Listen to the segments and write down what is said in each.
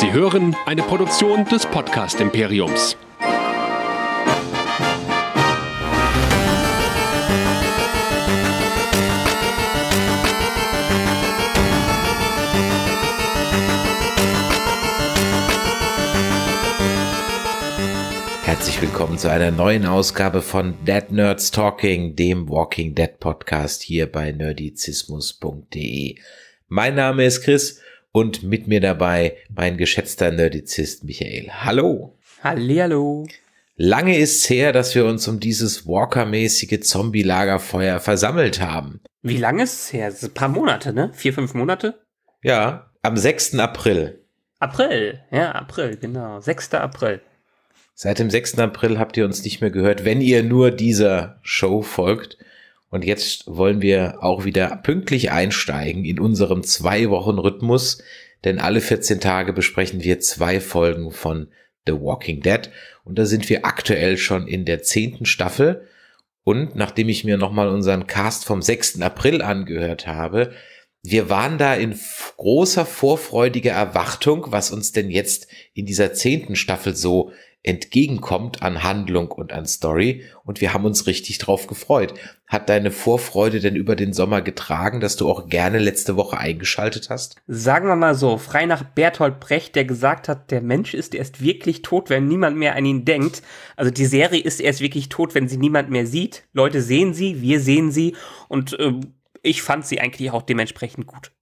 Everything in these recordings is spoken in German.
Sie hören eine Produktion des Podcast Imperiums. Herzlich willkommen zu einer neuen Ausgabe von Dead Nerds Talking, dem Walking Dead Podcast hier bei nerdizismus.de. Mein Name ist Chris und mit mir dabei mein geschätzter Nerdizist Michael. Hallo. Hallihallo. Lange ist's her, dass wir uns um dieses Walker-mäßige Zombie-Lagerfeuer versammelt haben. Wie lange ist es her? Ist ein paar Monate, ne? Vier, fünf Monate? Ja, am 6. April. April, ja, April, genau. 6. April. Seit dem 6. April habt ihr uns nicht mehr gehört, wenn ihr nur dieser Show folgt. Und jetzt wollen wir auch wieder pünktlich einsteigen in unserem Zwei-Wochen-Rhythmus, denn alle 14 Tage besprechen wir zwei Folgen von The Walking Dead. Und da sind wir aktuell schon in der zehnten Staffel. Und nachdem ich mir nochmal unseren Cast vom 6. April angehört habe, wir waren da in großer vorfreudiger Erwartung, was uns denn jetzt in dieser zehnten Staffel so entgegenkommt an Handlung und an Story. Und wir haben uns richtig drauf gefreut. Hat deine Vorfreude denn über den Sommer getragen, dass du auch gerne letzte Woche eingeschaltet hast? Sagen wir mal so, frei nach Bertolt Brecht, der gesagt hat, der Mensch ist erst wirklich tot, wenn niemand mehr an ihn denkt. Also die Serie ist erst wirklich tot, wenn sie niemand mehr sieht. Leute sehen sie, wir sehen sie und äh, ich fand sie eigentlich auch dementsprechend gut.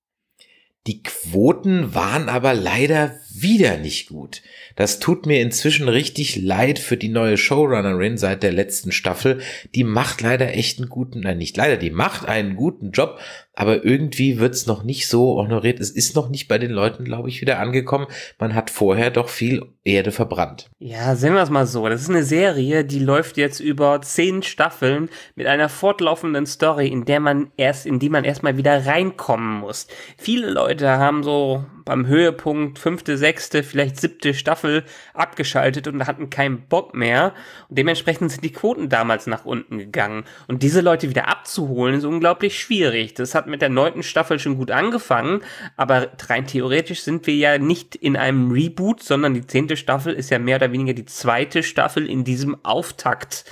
Die Quoten waren aber leider wieder nicht gut. Das tut mir inzwischen richtig leid für die neue Showrunnerin seit der letzten Staffel. Die macht leider echt einen guten, nein, nicht leider, die macht einen guten Job, aber irgendwie wird's noch nicht so honoriert. Es ist noch nicht bei den Leuten, glaube ich, wieder angekommen. Man hat vorher doch viel Erde verbrannt. Ja, sehen wir es mal so. Das ist eine Serie, die läuft jetzt über zehn Staffeln mit einer fortlaufenden Story, in der man erst, in die man erstmal wieder reinkommen muss. Viele Leute haben so beim Höhepunkt fünfte, sechste, vielleicht siebte Staffel abgeschaltet und hatten keinen Bock mehr. Und dementsprechend sind die Quoten damals nach unten gegangen. Und diese Leute wieder abzuholen, ist unglaublich schwierig. Das hat mit der neunten Staffel schon gut angefangen, aber rein theoretisch sind wir ja nicht in einem Reboot, sondern die zehnte Staffel ist ja mehr oder weniger die zweite Staffel in diesem Auftakt.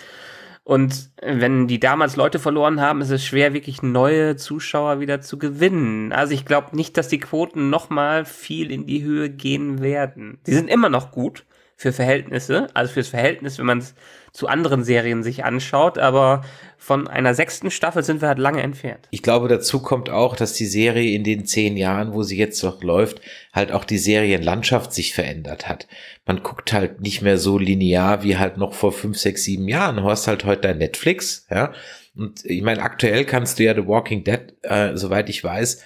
Und wenn die damals Leute verloren haben, ist es schwer, wirklich neue Zuschauer wieder zu gewinnen. Also ich glaube nicht, dass die Quoten nochmal viel in die Höhe gehen werden. Die sind immer noch gut, für Verhältnisse, also fürs Verhältnis, wenn man es zu anderen Serien sich anschaut, aber von einer sechsten Staffel sind wir halt lange entfernt. Ich glaube, dazu kommt auch, dass die Serie in den zehn Jahren, wo sie jetzt noch läuft, halt auch die Serienlandschaft sich verändert hat. Man guckt halt nicht mehr so linear wie halt noch vor fünf, sechs, sieben Jahren. Du hast halt heute dein Netflix, ja. Und ich meine, aktuell kannst du ja The Walking Dead, äh, soweit ich weiß,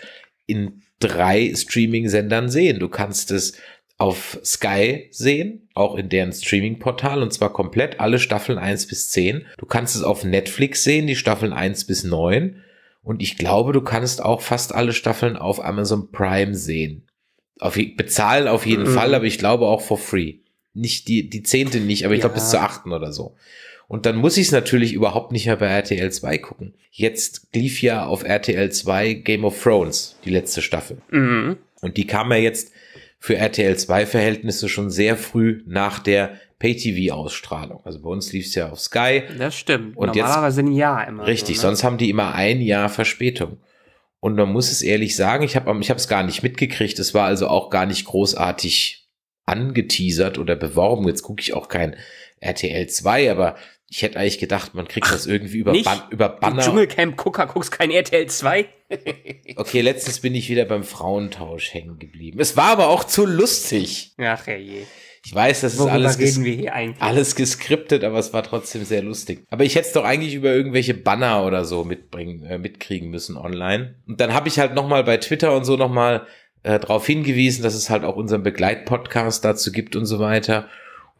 in drei Streaming-Sendern sehen. Du kannst es auf Sky sehen, auch in deren Streaming-Portal, und zwar komplett alle Staffeln 1 bis 10. Du kannst es auf Netflix sehen, die Staffeln 1 bis 9. Und ich glaube, du kannst auch fast alle Staffeln auf Amazon Prime sehen. Auf, bezahlen auf jeden mhm. Fall, aber ich glaube auch for free. Nicht die, die zehnte nicht, aber ich ja. glaube bis zur achten oder so. Und dann muss ich es natürlich überhaupt nicht mehr bei RTL 2 gucken. Jetzt lief ja auf RTL 2 Game of Thrones, die letzte Staffel. Mhm. Und die kam ja jetzt für RTL 2 Verhältnisse schon sehr früh nach der Pay-TV-Ausstrahlung. Also bei uns lief es ja auf Sky. Das stimmt. Und Normalerweise jetzt, ein Jahr immer. Richtig, so, ne? sonst haben die immer ein Jahr Verspätung. Und man muss es ehrlich sagen, ich habe ich gar nicht mitgekriegt. Es war also auch gar nicht großartig angeteasert oder beworben. Jetzt gucke ich auch kein RTL 2, aber ich hätte eigentlich gedacht, man kriegt Ach, das irgendwie über, Ban über Banner. Dschungelcamp-Gucker guckst kein RTL 2? Okay, letztens bin ich wieder beim Frauentausch hängen geblieben. Es war aber auch zu lustig. Ach je. Ich weiß, das Worüber ist alles, alles geskriptet, aber es war trotzdem sehr lustig. Aber ich hätte es doch eigentlich über irgendwelche Banner oder so mitbringen, äh, mitkriegen müssen online. Und dann habe ich halt nochmal bei Twitter und so nochmal äh, darauf hingewiesen, dass es halt auch unseren Begleitpodcast dazu gibt und so weiter.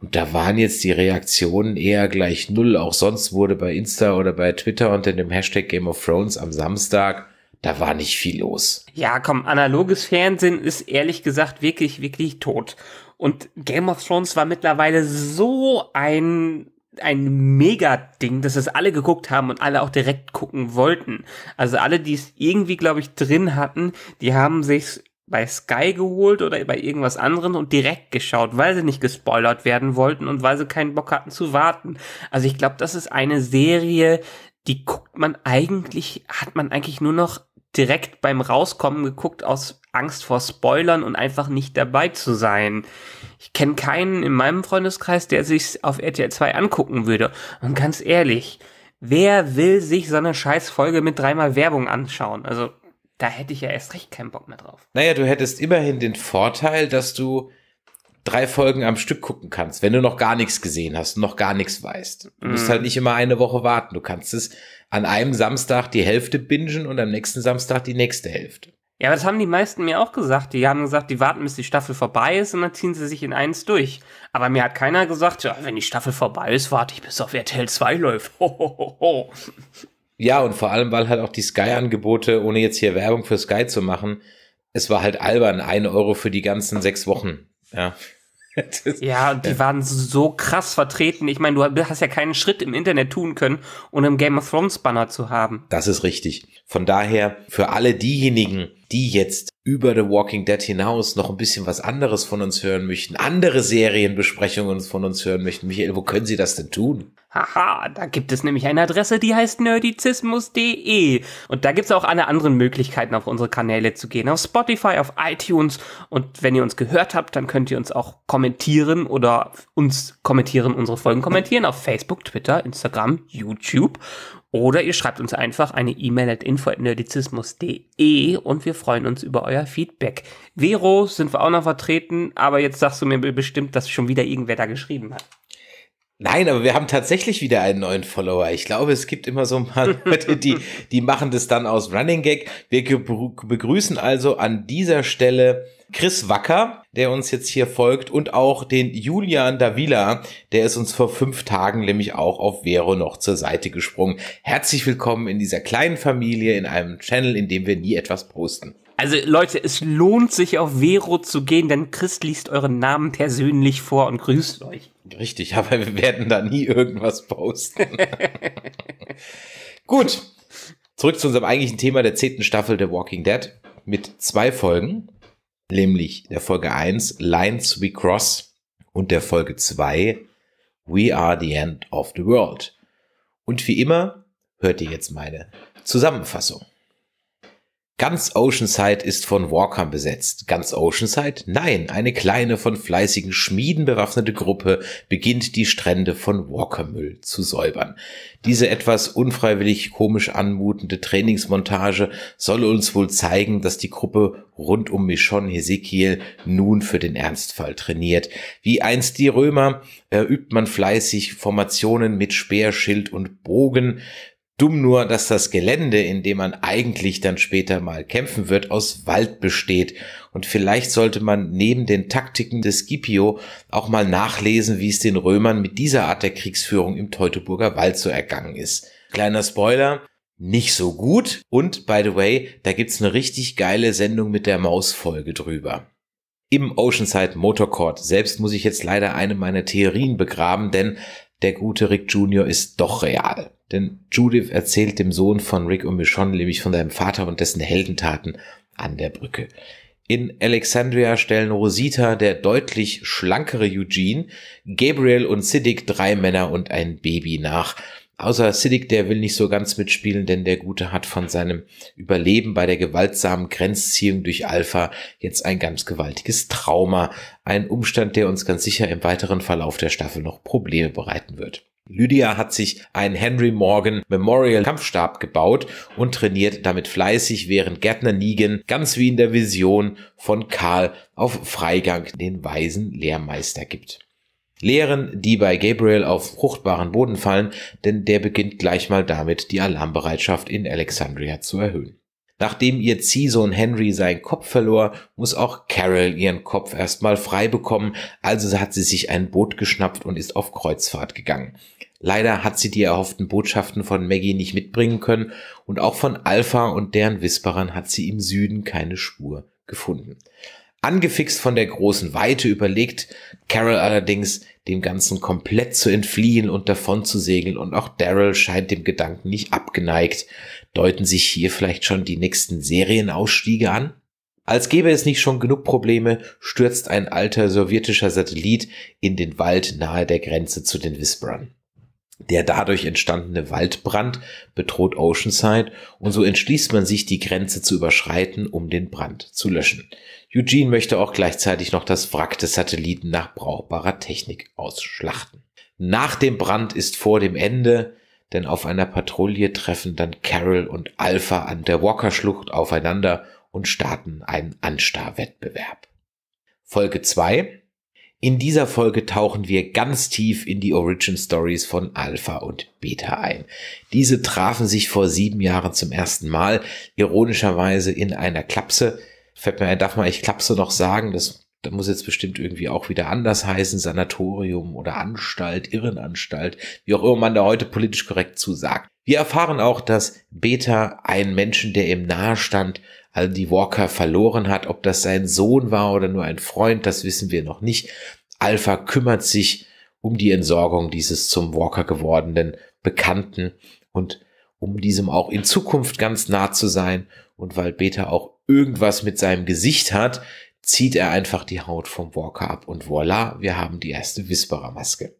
Und da waren jetzt die Reaktionen eher gleich null. Auch sonst wurde bei Insta oder bei Twitter unter dem Hashtag Game of Thrones am Samstag da war nicht viel los. Ja, komm, analoges Fernsehen ist ehrlich gesagt wirklich, wirklich tot. Und Game of Thrones war mittlerweile so ein ein Mega-Ding, dass es alle geguckt haben und alle auch direkt gucken wollten. Also alle, die es irgendwie, glaube ich, drin hatten, die haben sich bei Sky geholt oder bei irgendwas anderem und direkt geschaut, weil sie nicht gespoilert werden wollten und weil sie keinen Bock hatten zu warten. Also ich glaube, das ist eine Serie, die guckt man eigentlich, hat man eigentlich nur noch direkt beim Rauskommen geguckt aus Angst vor Spoilern und einfach nicht dabei zu sein. Ich kenne keinen in meinem Freundeskreis, der sich auf RTL 2 angucken würde. Und ganz ehrlich, wer will sich so eine scheiß Folge mit dreimal Werbung anschauen? Also, da hätte ich ja erst recht keinen Bock mehr drauf. Naja, du hättest immerhin den Vorteil, dass du drei Folgen am Stück gucken kannst, wenn du noch gar nichts gesehen hast, und noch gar nichts weißt. Du musst mhm. halt nicht immer eine Woche warten. Du kannst es an einem Samstag die Hälfte bingen und am nächsten Samstag die nächste Hälfte. Ja, das haben die meisten mir auch gesagt. Die haben gesagt, die warten, bis die Staffel vorbei ist und dann ziehen sie sich in eins durch. Aber mir hat keiner gesagt, ja, wenn die Staffel vorbei ist, warte ich, bis auf RTL 2 läuft. Ho, ja, und vor allem, weil halt auch die Sky-Angebote, ohne jetzt hier Werbung für Sky zu machen, es war halt albern, ein Euro für die ganzen sechs Wochen. Ja. ja, die waren so krass vertreten. Ich meine, du hast ja keinen Schritt im Internet tun können, ohne einen Game of Thrones Banner zu haben. Das ist richtig. Von daher, für alle diejenigen, die jetzt über The Walking Dead hinaus noch ein bisschen was anderes von uns hören möchten, andere Serienbesprechungen von uns hören möchten. Michael, wo können Sie das denn tun? Haha, da gibt es nämlich eine Adresse, die heißt nerdizismus.de. Und da gibt es auch alle anderen Möglichkeiten, auf unsere Kanäle zu gehen. Auf Spotify, auf iTunes. Und wenn ihr uns gehört habt, dann könnt ihr uns auch kommentieren oder uns kommentieren, unsere Folgen kommentieren auf Facebook, Twitter, Instagram, YouTube. Oder ihr schreibt uns einfach eine E-Mail at info.nerdizismus.de und wir freuen uns über euer Feedback. Vero sind wir auch noch vertreten, aber jetzt sagst du mir bestimmt, dass schon wieder irgendwer da geschrieben hat. Nein, aber wir haben tatsächlich wieder einen neuen Follower. Ich glaube, es gibt immer so ein paar Leute, die, die machen das dann aus Running Gag. Wir begrüßen also an dieser Stelle Chris Wacker, der uns jetzt hier folgt und auch den Julian Davila, der ist uns vor fünf Tagen nämlich auch auf Vero noch zur Seite gesprungen. Herzlich willkommen in dieser kleinen Familie, in einem Channel, in dem wir nie etwas posten. Also Leute, es lohnt sich auf Vero zu gehen, denn Chris liest euren Namen persönlich vor und grüßt euch. Richtig, aber wir werden da nie irgendwas posten. Gut, zurück zu unserem eigentlichen Thema der zehnten Staffel The Walking Dead mit zwei Folgen, nämlich der Folge 1 Lines We Cross und der Folge 2 We Are the End of the World. Und wie immer hört ihr jetzt meine Zusammenfassung. Ganz Oceanside ist von Walkern besetzt. Ganz Oceanside? Nein, eine kleine, von fleißigen Schmieden bewaffnete Gruppe beginnt die Strände von Walkermüll zu säubern. Diese etwas unfreiwillig komisch anmutende Trainingsmontage soll uns wohl zeigen, dass die Gruppe rund um Michonne Hesekiel nun für den Ernstfall trainiert. Wie einst die Römer äh, übt man fleißig Formationen mit Speer, Schild und Bogen. Dumm nur, dass das Gelände, in dem man eigentlich dann später mal kämpfen wird, aus Wald besteht. Und vielleicht sollte man neben den Taktiken des Scipio auch mal nachlesen, wie es den Römern mit dieser Art der Kriegsführung im Teutoburger Wald so ergangen ist. Kleiner Spoiler, nicht so gut. Und by the way, da gibt's eine richtig geile Sendung mit der Mausfolge drüber. Im Oceanside Motorcourt selbst muss ich jetzt leider eine meiner Theorien begraben, denn der gute Rick Jr. ist doch real. Denn Judith erzählt dem Sohn von Rick und Michonne nämlich von seinem Vater und dessen Heldentaten an der Brücke. In Alexandria stellen Rosita, der deutlich schlankere Eugene, Gabriel und Siddick drei Männer und ein Baby nach. Außer Siddick, der will nicht so ganz mitspielen, denn der Gute hat von seinem Überleben bei der gewaltsamen Grenzziehung durch Alpha jetzt ein ganz gewaltiges Trauma. Ein Umstand, der uns ganz sicher im weiteren Verlauf der Staffel noch Probleme bereiten wird. Lydia hat sich einen Henry Morgan Memorial Kampfstab gebaut und trainiert damit fleißig, während Gärtner Negan ganz wie in der Vision von Karl auf Freigang den weisen Lehrmeister gibt. Lehren, die bei Gabriel auf fruchtbaren Boden fallen, denn der beginnt gleich mal damit, die Alarmbereitschaft in Alexandria zu erhöhen. Nachdem ihr Ziehsohn Henry seinen Kopf verlor, muss auch Carol ihren Kopf erstmal frei bekommen, also hat sie sich ein Boot geschnappt und ist auf Kreuzfahrt gegangen. Leider hat sie die erhofften Botschaften von Maggie nicht mitbringen können und auch von Alpha und deren Whisperern hat sie im Süden keine Spur gefunden. Angefixt von der großen Weite überlegt Carol allerdings, dem Ganzen komplett zu entfliehen und davon zu segeln und auch Daryl scheint dem Gedanken nicht abgeneigt. Deuten sich hier vielleicht schon die nächsten Serienausstiege an? Als gäbe es nicht schon genug Probleme, stürzt ein alter sowjetischer Satellit in den Wald nahe der Grenze zu den Whisperern. Der dadurch entstandene Waldbrand bedroht Oceanside und so entschließt man sich, die Grenze zu überschreiten, um den Brand zu löschen. Eugene möchte auch gleichzeitig noch das Wrack des Satelliten nach brauchbarer Technik ausschlachten. Nach dem Brand ist vor dem Ende denn auf einer Patrouille treffen dann Carol und Alpha an der Walker-Schlucht aufeinander und starten einen Anstar-Wettbewerb. Folge 2. In dieser Folge tauchen wir ganz tief in die Origin Stories von Alpha und Beta ein. Diese trafen sich vor sieben Jahren zum ersten Mal, ironischerweise in einer Klapse. Fällt mir ein, darf man ich Klapse noch sagen, das da muss jetzt bestimmt irgendwie auch wieder anders heißen, Sanatorium oder Anstalt, Irrenanstalt, wie auch immer man da heute politisch korrekt zusagt. Wir erfahren auch, dass Beta einen Menschen, der im nahestand, also die Walker verloren hat. Ob das sein Sohn war oder nur ein Freund, das wissen wir noch nicht. Alpha kümmert sich um die Entsorgung dieses zum Walker gewordenen Bekannten und um diesem auch in Zukunft ganz nah zu sein. Und weil Beta auch irgendwas mit seinem Gesicht hat, zieht er einfach die Haut vom Walker ab und voila, wir haben die erste Whisperer-Maske.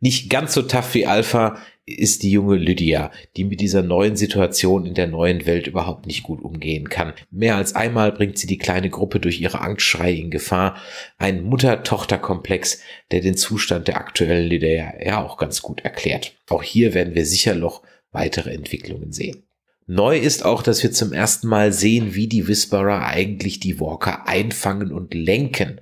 Nicht ganz so tough wie Alpha ist die junge Lydia, die mit dieser neuen Situation in der neuen Welt überhaupt nicht gut umgehen kann. Mehr als einmal bringt sie die kleine Gruppe durch ihre Angstschrei in Gefahr. Ein Mutter-Tochter-Komplex, der den Zustand der aktuellen Lydia ja auch ganz gut erklärt. Auch hier werden wir sicher noch weitere Entwicklungen sehen. Neu ist auch, dass wir zum ersten Mal sehen, wie die Whisperer eigentlich die Walker einfangen und lenken.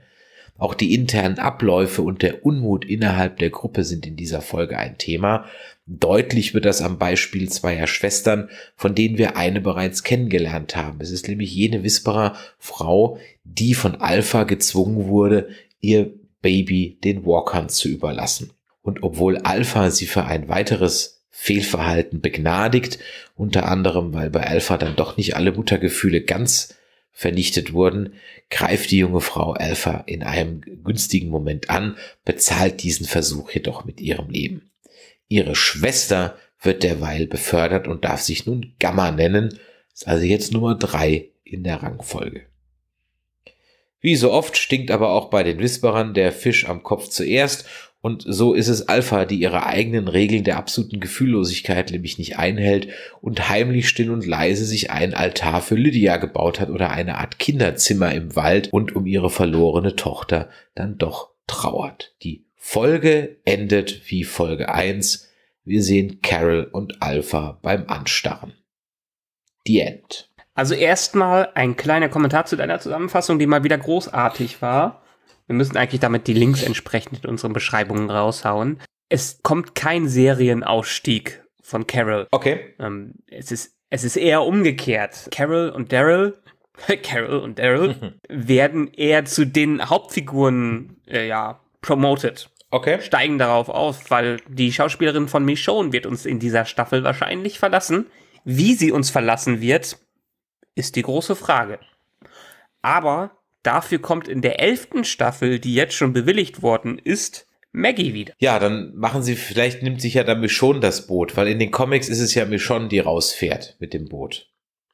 Auch die internen Abläufe und der Unmut innerhalb der Gruppe sind in dieser Folge ein Thema. Deutlich wird das am Beispiel zweier Schwestern, von denen wir eine bereits kennengelernt haben. Es ist nämlich jene Whisperer Frau, die von Alpha gezwungen wurde, ihr Baby den Walkern zu überlassen. Und obwohl Alpha sie für ein weiteres Fehlverhalten begnadigt, unter anderem, weil bei Alpha dann doch nicht alle Muttergefühle ganz vernichtet wurden, greift die junge Frau Alpha in einem günstigen Moment an, bezahlt diesen Versuch jedoch mit ihrem Leben. Ihre Schwester wird derweil befördert und darf sich nun Gamma nennen, ist also jetzt Nummer drei in der Rangfolge. Wie so oft stinkt aber auch bei den Whisperern der Fisch am Kopf zuerst und so ist es Alpha, die ihre eigenen Regeln der absoluten Gefühllosigkeit nämlich nicht einhält und heimlich still und leise sich einen Altar für Lydia gebaut hat oder eine Art Kinderzimmer im Wald und um ihre verlorene Tochter dann doch trauert. Die Folge endet wie Folge 1. Wir sehen Carol und Alpha beim Anstarren. The End. Also erstmal ein kleiner Kommentar zu deiner Zusammenfassung, die mal wieder großartig war. Wir müssen eigentlich damit die Links entsprechend in unseren Beschreibungen raushauen. Es kommt kein Serienausstieg von Carol. Okay. Ähm, es, ist, es ist eher umgekehrt. Carol und Daryl Carol und Daryl werden eher zu den Hauptfiguren äh, ja promoted. Okay. Steigen darauf auf, weil die Schauspielerin von Michonne wird uns in dieser Staffel wahrscheinlich verlassen. Wie sie uns verlassen wird, ist die große Frage. Aber Dafür kommt in der elften Staffel, die jetzt schon bewilligt worden ist, Maggie wieder. Ja, dann machen sie, vielleicht nimmt sich ja dann Michonne das Boot, weil in den Comics ist es ja Michonne, die rausfährt mit dem Boot.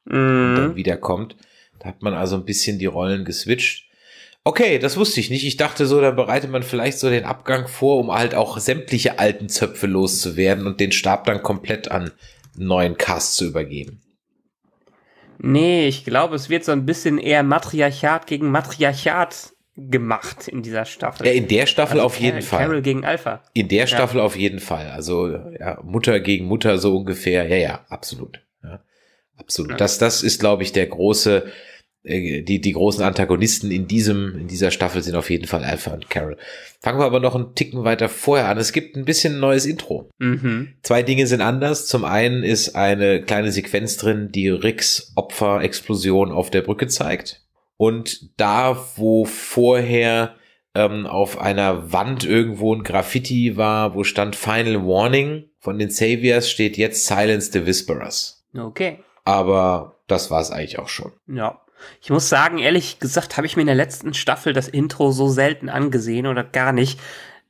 Mm. Und dann mhm. wiederkommt. Da hat man also ein bisschen die Rollen geswitcht. Okay, das wusste ich nicht. Ich dachte so, da bereitet man vielleicht so den Abgang vor, um halt auch sämtliche alten Zöpfe loszuwerden und den Stab dann komplett an neuen Cast zu übergeben. Nee, ich glaube, es wird so ein bisschen eher Matriarchat gegen Matriarchat gemacht in dieser Staffel. Ja, in der Staffel also auf jeden Carol Fall. Carol gegen Alpha. In der Staffel auf jeden Fall. Also ja, Mutter gegen Mutter so ungefähr. Ja, ja, absolut. Ja, absolut. Das, das ist, glaube ich, der große äh, die, die großen Antagonisten in diesem, in dieser Staffel sind auf jeden Fall Alpha und Carol. Fangen wir aber noch einen Ticken weiter vorher an. Es gibt ein bisschen ein neues Intro. Mhm. Zwei Dinge sind anders. Zum einen ist eine kleine Sequenz drin, die Ricks Opferexplosion auf der Brücke zeigt. Und da, wo vorher ähm, auf einer Wand irgendwo ein Graffiti war, wo stand Final Warning von den Saviors, steht jetzt Silence the Whisperers. Okay. Aber das war es eigentlich auch schon. Ja. Ich muss sagen, ehrlich gesagt, habe ich mir in der letzten Staffel das Intro so selten angesehen oder gar nicht,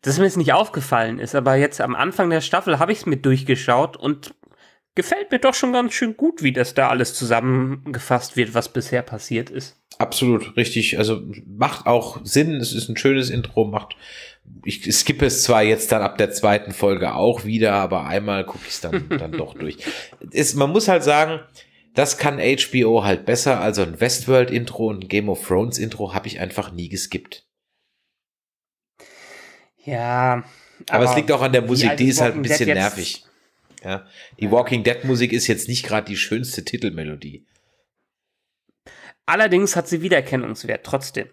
dass mir es nicht aufgefallen ist. Aber jetzt am Anfang der Staffel habe ich es mir durchgeschaut und gefällt mir doch schon ganz schön gut, wie das da alles zusammengefasst wird, was bisher passiert ist. Absolut, richtig. Also macht auch Sinn. Es ist ein schönes Intro, macht. Ich skippe es zwar jetzt dann ab der zweiten Folge auch wieder, aber einmal gucke ich es dann, dann doch durch. Ist, man muss halt sagen, das kann HBO halt besser, also ein Westworld-Intro und ein Game of Thrones-Intro habe ich einfach nie geskippt. Ja. Aber, aber es liegt auch an der Musik, die, die ist halt ein bisschen nervig. Ja, die Walking Dead Musik ist jetzt nicht gerade die schönste Titelmelodie. Allerdings hat sie Wiedererkennungswert trotzdem.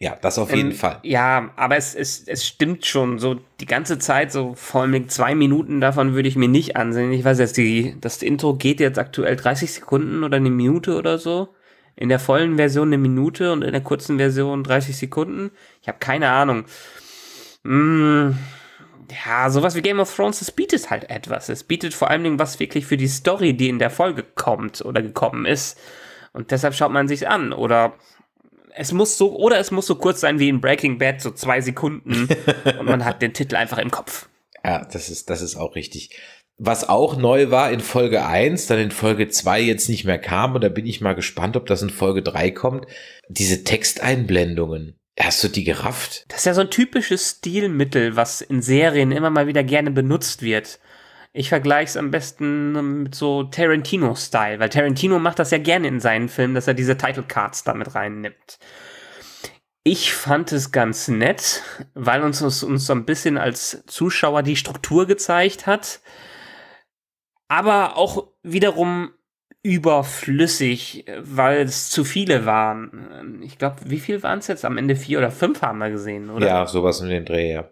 Ja, das auf ähm, jeden ähm, Fall. Ja, aber es, es, es stimmt schon. So die ganze Zeit, so vor allem zwei Minuten davon würde ich mir nicht ansehen. Ich weiß jetzt, die, das Intro geht jetzt aktuell 30 Sekunden oder eine Minute oder so. In der vollen Version eine Minute und in der kurzen Version 30 Sekunden. Ich habe keine Ahnung. Hm, ja, sowas wie Game of Thrones, das bietet halt etwas. Es bietet vor allen Dingen was wirklich für die Story, die in der Folge kommt oder gekommen ist. Und deshalb schaut man sich an. Oder es muss so, oder es muss so kurz sein wie in Breaking Bad, so zwei Sekunden. und man hat den Titel einfach im Kopf. Ja, das ist, das ist auch richtig. Was auch neu war in Folge 1, dann in Folge 2 jetzt nicht mehr kam, und da bin ich mal gespannt, ob das in Folge 3 kommt, diese Texteinblendungen. Hast du die gerafft? Das ist ja so ein typisches Stilmittel, was in Serien immer mal wieder gerne benutzt wird. Ich vergleiche es am besten ähm, mit so Tarantino-Style, weil Tarantino macht das ja gerne in seinen Filmen, dass er diese Title Cards damit reinnimmt. Ich fand es ganz nett, weil uns, uns, uns so ein bisschen als Zuschauer die Struktur gezeigt hat, aber auch wiederum überflüssig, weil es zu viele waren. Ähm, ich glaube, wie viel waren es jetzt? Am Ende vier oder fünf haben wir gesehen, oder? Ja, sowas in den Dreh, ja.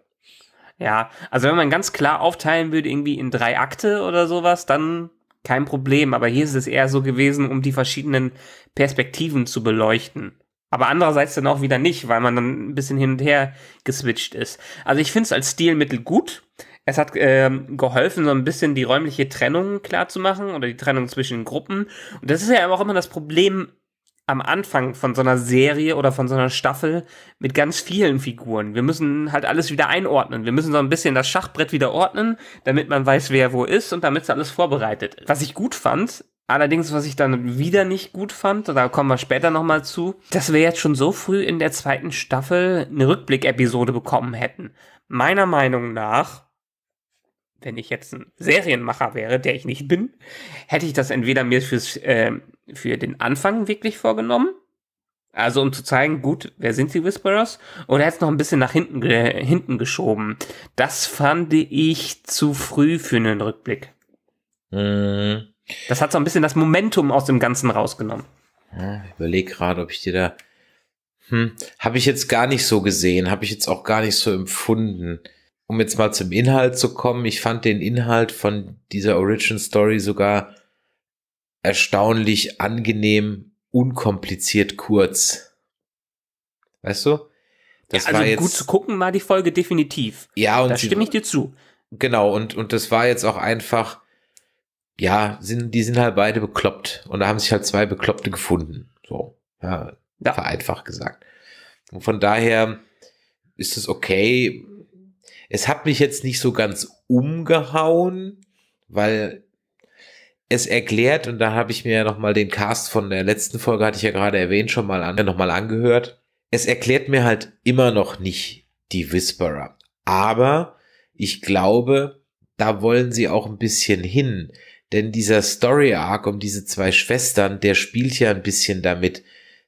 Ja, also wenn man ganz klar aufteilen würde, irgendwie in drei Akte oder sowas, dann kein Problem. Aber hier ist es eher so gewesen, um die verschiedenen Perspektiven zu beleuchten. Aber andererseits dann auch wieder nicht, weil man dann ein bisschen hin und her geswitcht ist. Also ich finde es als Stilmittel gut. Es hat äh, geholfen, so ein bisschen die räumliche Trennung klar zu machen oder die Trennung zwischen Gruppen. Und das ist ja auch immer das Problem am Anfang von so einer Serie oder von so einer Staffel mit ganz vielen Figuren. Wir müssen halt alles wieder einordnen. Wir müssen so ein bisschen das Schachbrett wieder ordnen, damit man weiß, wer wo ist und damit es alles vorbereitet ist. Was ich gut fand, allerdings, was ich dann wieder nicht gut fand, da kommen wir später nochmal zu, dass wir jetzt schon so früh in der zweiten Staffel eine Rückblick-Episode bekommen hätten. Meiner Meinung nach wenn ich jetzt ein Serienmacher wäre, der ich nicht bin, hätte ich das entweder mir fürs, äh, für den Anfang wirklich vorgenommen, also um zu zeigen, gut, wer sind die Whisperers, oder hätte es noch ein bisschen nach hinten, äh, hinten geschoben. Das fand ich zu früh für einen Rückblick. Mhm. Das hat so ein bisschen das Momentum aus dem Ganzen rausgenommen. Ja, ich überlege gerade, ob ich dir da... Hm, habe ich jetzt gar nicht so gesehen, habe ich jetzt auch gar nicht so empfunden um jetzt mal zum Inhalt zu kommen, ich fand den Inhalt von dieser Origin Story sogar erstaunlich angenehm, unkompliziert kurz. Weißt du? Das ja, also war jetzt, gut zu gucken war die Folge definitiv. Ja, und da stimme ich dir zu. Genau, und, und das war jetzt auch einfach, ja, sind, die sind halt beide bekloppt. Und da haben sich halt zwei Bekloppte gefunden. So, ja, ja. vereinfacht gesagt. Und von daher ist es okay, es hat mich jetzt nicht so ganz umgehauen, weil es erklärt, und da habe ich mir ja nochmal den Cast von der letzten Folge, hatte ich ja gerade erwähnt, schon mal an, äh, nochmal angehört. Es erklärt mir halt immer noch nicht die Whisperer. Aber ich glaube, da wollen sie auch ein bisschen hin. Denn dieser Story Arc um diese zwei Schwestern, der spielt ja ein bisschen damit,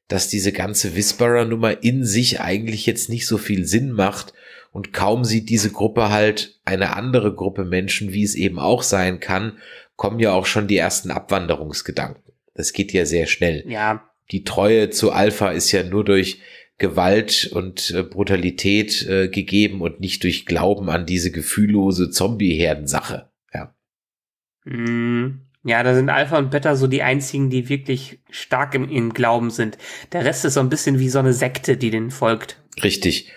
dass diese ganze Whisperer-Nummer in sich eigentlich jetzt nicht so viel Sinn macht und kaum sieht diese Gruppe halt eine andere Gruppe Menschen, wie es eben auch sein kann, kommen ja auch schon die ersten Abwanderungsgedanken. Das geht ja sehr schnell. Ja. Die Treue zu Alpha ist ja nur durch Gewalt und äh, Brutalität äh, gegeben und nicht durch Glauben an diese gefühllose zombie herdensache Ja. Mm. Ja, da sind Alpha und Beta so die einzigen, die wirklich stark im, im Glauben sind. Der Rest ist so ein bisschen wie so eine Sekte, die denen folgt. Richtig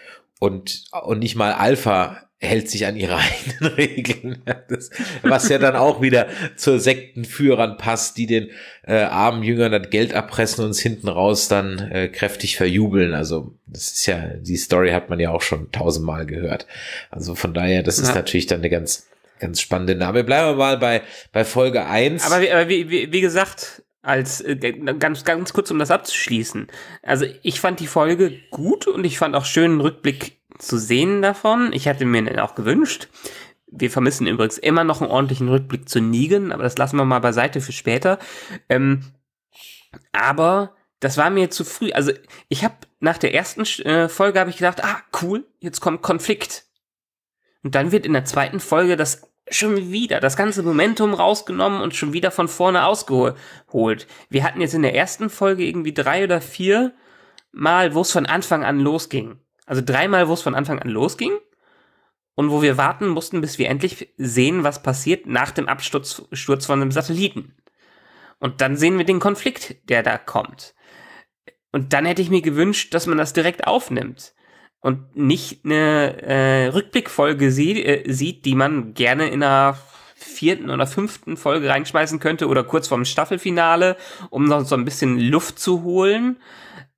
und, und nicht mal Alpha hält sich an ihre eigenen Regeln, das, was ja dann auch wieder zur Sektenführern passt, die den äh, armen Jüngern das Geld abpressen und es hinten raus dann äh, kräftig verjubeln. Also das ist ja, die Story hat man ja auch schon tausendmal gehört. Also von daher, das ja. ist natürlich dann eine ganz, ganz spannende Name. Bleiben wir mal bei, bei Folge eins. Aber, aber wie, wie, wie gesagt, als äh, ganz ganz kurz um das abzuschließen. Also ich fand die Folge gut und ich fand auch schön einen Rückblick zu sehen davon. Ich hatte mir den auch gewünscht. Wir vermissen übrigens immer noch einen ordentlichen Rückblick zu Nigen, aber das lassen wir mal beiseite für später. Ähm, aber das war mir zu früh. Also ich habe nach der ersten äh, Folge habe ich gedacht, ah cool, jetzt kommt Konflikt. Und dann wird in der zweiten Folge das schon wieder das ganze Momentum rausgenommen und schon wieder von vorne ausgeholt. Wir hatten jetzt in der ersten Folge irgendwie drei oder vier Mal, wo es von Anfang an losging. Also dreimal, wo es von Anfang an losging und wo wir warten mussten, bis wir endlich sehen, was passiert nach dem Absturz Sturz von einem Satelliten. Und dann sehen wir den Konflikt, der da kommt. Und dann hätte ich mir gewünscht, dass man das direkt aufnimmt und nicht eine äh, Rückblickfolge sie, äh, sieht, die man gerne in einer vierten oder fünften Folge reinschmeißen könnte oder kurz vorm Staffelfinale, um noch so ein bisschen Luft zu holen.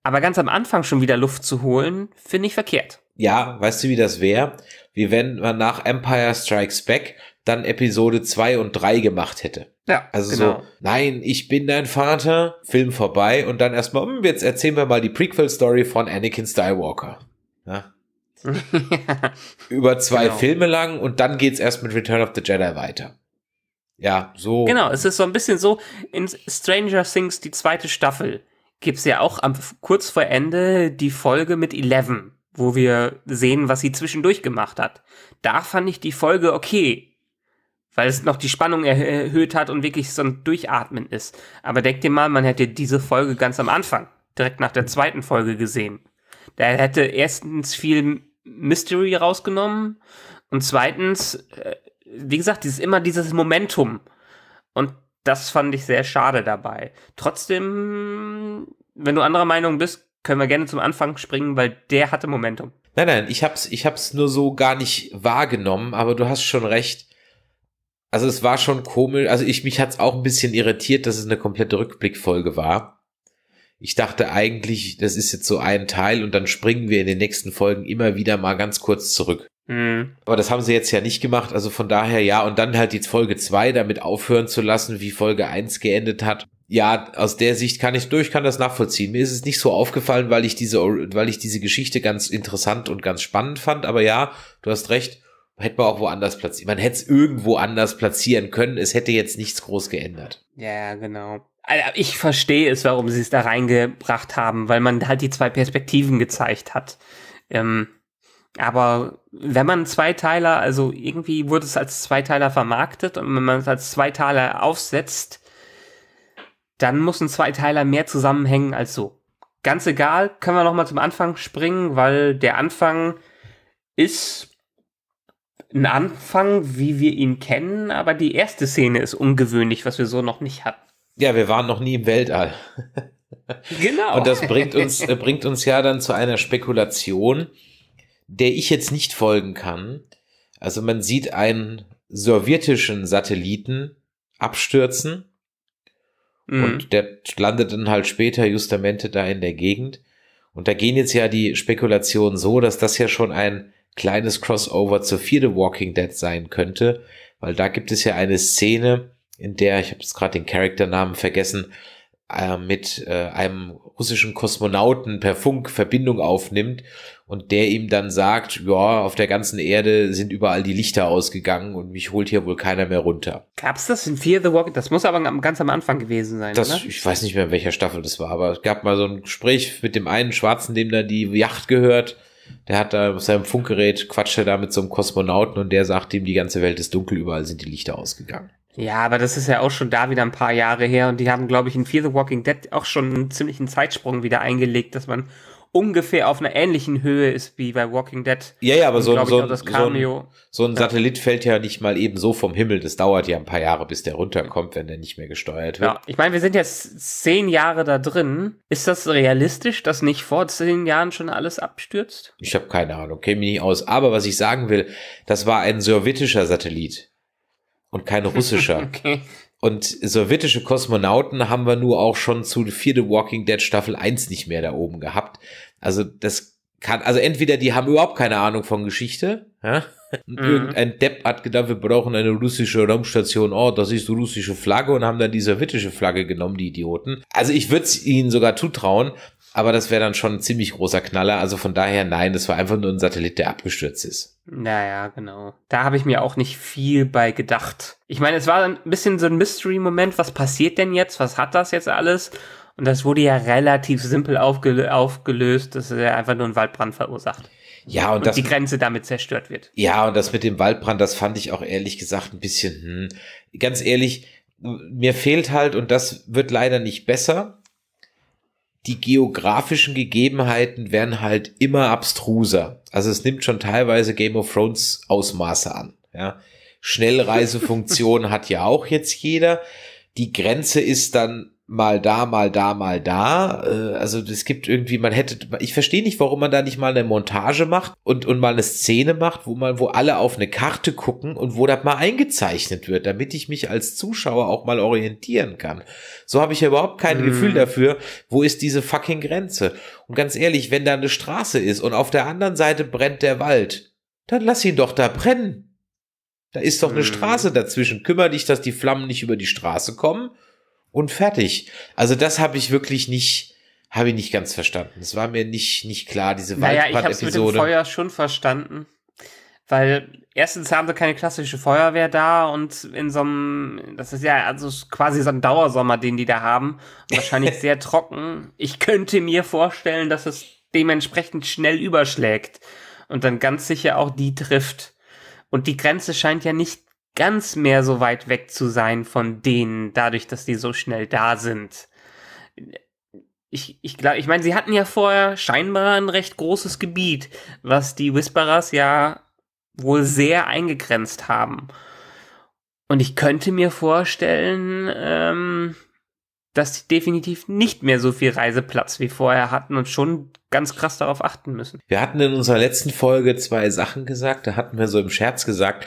Aber ganz am Anfang schon wieder Luft zu holen, finde ich verkehrt. Ja, weißt du, wie das wäre? Wie wenn man nach Empire Strikes Back dann Episode 2 und 3 gemacht hätte. Ja. Also genau. so, nein, ich bin dein Vater, Film vorbei und dann erstmal, hm, jetzt erzählen wir mal die Prequel-Story von Anakin Skywalker. Ja. Über zwei genau. Filme lang und dann geht's erst mit Return of the Jedi weiter. Ja, so. Genau, es ist so ein bisschen so, in Stranger Things, die zweite Staffel, gibt's ja auch am, kurz vor Ende die Folge mit Eleven, wo wir sehen, was sie zwischendurch gemacht hat. Da fand ich die Folge okay, weil es noch die Spannung erhöht hat und wirklich so ein Durchatmen ist. Aber denkt dir mal, man hätte diese Folge ganz am Anfang, direkt nach der zweiten Folge gesehen. Der hätte erstens viel Mystery rausgenommen und zweitens, äh, wie gesagt, dieses immer dieses Momentum. Und das fand ich sehr schade dabei. Trotzdem, wenn du anderer Meinung bist, können wir gerne zum Anfang springen, weil der hatte Momentum. Nein, nein, ich hab's, ich hab's nur so gar nicht wahrgenommen, aber du hast schon recht. Also es war schon komisch, also ich, mich hat's auch ein bisschen irritiert, dass es eine komplette Rückblickfolge war ich dachte eigentlich, das ist jetzt so ein Teil und dann springen wir in den nächsten Folgen immer wieder mal ganz kurz zurück. Mhm. Aber das haben sie jetzt ja nicht gemacht, also von daher ja, und dann halt jetzt Folge zwei damit aufhören zu lassen, wie Folge eins geendet hat. Ja, aus der Sicht kann ich durch, kann das nachvollziehen. Mir ist es nicht so aufgefallen, weil ich diese, weil ich diese Geschichte ganz interessant und ganz spannend fand, aber ja, du hast recht, hätte man auch woanders platzieren. Man hätte es irgendwo anders platzieren können, es hätte jetzt nichts groß geändert. Ja, genau. Also ich verstehe es, warum sie es da reingebracht haben, weil man halt die zwei Perspektiven gezeigt hat. Ähm, aber wenn man Zweiteiler, also irgendwie wurde es als Zweiteiler vermarktet und wenn man es als Zweiteiler aufsetzt, dann muss ein Zweiteiler mehr zusammenhängen als so. Ganz egal, können wir nochmal zum Anfang springen, weil der Anfang ist ein Anfang, wie wir ihn kennen, aber die erste Szene ist ungewöhnlich, was wir so noch nicht hatten. Ja, wir waren noch nie im Weltall. Genau. Und das bringt uns, äh, bringt uns ja dann zu einer Spekulation, der ich jetzt nicht folgen kann. Also man sieht einen sowjetischen Satelliten abstürzen mhm. und der landet dann halt später justamente da in der Gegend. Und da gehen jetzt ja die Spekulationen so, dass das ja schon ein kleines Crossover zur vierte Walking Dead sein könnte, weil da gibt es ja eine Szene, in der, ich habe jetzt gerade den Charakternamen vergessen, äh, mit äh, einem russischen Kosmonauten per Funk Verbindung aufnimmt und der ihm dann sagt, ja, auf der ganzen Erde sind überall die Lichter ausgegangen und mich holt hier wohl keiner mehr runter. Gab es das in Fear the Walking? Das muss aber ganz am Anfang gewesen sein, das, oder? Ich weiß nicht mehr, in welcher Staffel das war, aber es gab mal so ein Gespräch mit dem einen Schwarzen, dem da die Yacht gehört. Der hat da auf seinem Funkgerät, quatscht er da mit so einem Kosmonauten und der sagt ihm, die ganze Welt ist dunkel, überall sind die Lichter ausgegangen. Ja, aber das ist ja auch schon da wieder ein paar Jahre her und die haben, glaube ich, in Fear the Walking Dead auch schon einen ziemlichen Zeitsprung wieder eingelegt, dass man ungefähr auf einer ähnlichen Höhe ist wie bei Walking Dead. Ja, ja, aber und so, ein, so, ein, so, ein, so ein Satellit fällt ja nicht mal eben so vom Himmel. Das dauert ja ein paar Jahre, bis der runterkommt, wenn der nicht mehr gesteuert wird. Ja, ich meine, wir sind jetzt zehn Jahre da drin. Ist das realistisch, dass nicht vor zehn Jahren schon alles abstürzt? Ich habe keine Ahnung, käme nicht aus. Aber was ich sagen will, das war ein sowjetischer Satellit und keine russische. okay. Und sowjetische Kosmonauten haben wir nur auch schon zu vierte Walking Dead Staffel 1 nicht mehr da oben gehabt. Also das kann, also entweder die haben überhaupt keine Ahnung von Geschichte, ja? Und mhm. irgendein Depp hat gedacht, wir brauchen eine russische Raumstation. Oh, das ist russische Flagge und haben dann die sowjetische Flagge genommen, die Idioten. Also ich würde es ihnen sogar zutrauen, aber das wäre dann schon ein ziemlich großer Knaller. Also von daher, nein, das war einfach nur ein Satellit, der abgestürzt ist. Naja, genau. Da habe ich mir auch nicht viel bei gedacht. Ich meine, es war ein bisschen so ein Mystery-Moment. Was passiert denn jetzt? Was hat das jetzt alles? Und das wurde ja relativ simpel aufgelö aufgelöst, dass er einfach nur einen Waldbrand verursacht. Ja, und, und das, die Grenze damit zerstört wird. Ja, und das mit dem Waldbrand, das fand ich auch ehrlich gesagt ein bisschen, hm, ganz ehrlich, mir fehlt halt, und das wird leider nicht besser, die geografischen Gegebenheiten werden halt immer abstruser. Also es nimmt schon teilweise Game of Thrones Ausmaße an. Ja. Schnellreisefunktion hat ja auch jetzt jeder. Die Grenze ist dann mal da, mal da, mal da. Äh, also es gibt irgendwie, man hätte, ich verstehe nicht, warum man da nicht mal eine Montage macht und, und mal eine Szene macht, wo man, wo alle auf eine Karte gucken und wo das mal eingezeichnet wird, damit ich mich als Zuschauer auch mal orientieren kann. So habe ich ja überhaupt kein mhm. Gefühl dafür, wo ist diese fucking Grenze. Und ganz ehrlich, wenn da eine Straße ist und auf der anderen Seite brennt der Wald, dann lass ihn doch da brennen. Da ist doch eine mhm. Straße dazwischen. Kümmer dich, dass die Flammen nicht über die Straße kommen und fertig. Also das habe ich wirklich nicht, habe ich nicht ganz verstanden. Es war mir nicht, nicht klar, diese Waldbrand-Episode. ich habe mit dem Feuer schon verstanden. Weil erstens haben sie keine klassische Feuerwehr da und in so einem, das ist ja also quasi so ein Dauersommer, den die da haben. Wahrscheinlich sehr trocken. Ich könnte mir vorstellen, dass es dementsprechend schnell überschlägt und dann ganz sicher auch die trifft. Und die Grenze scheint ja nicht ganz mehr so weit weg zu sein von denen, dadurch, dass die so schnell da sind. Ich, ich glaube, ich meine, sie hatten ja vorher scheinbar ein recht großes Gebiet, was die Whisperers ja wohl sehr eingegrenzt haben. Und ich könnte mir vorstellen, ähm, dass sie definitiv nicht mehr so viel Reiseplatz wie vorher hatten und schon ganz krass darauf achten müssen. Wir hatten in unserer letzten Folge zwei Sachen gesagt. Da hatten wir so im Scherz gesagt,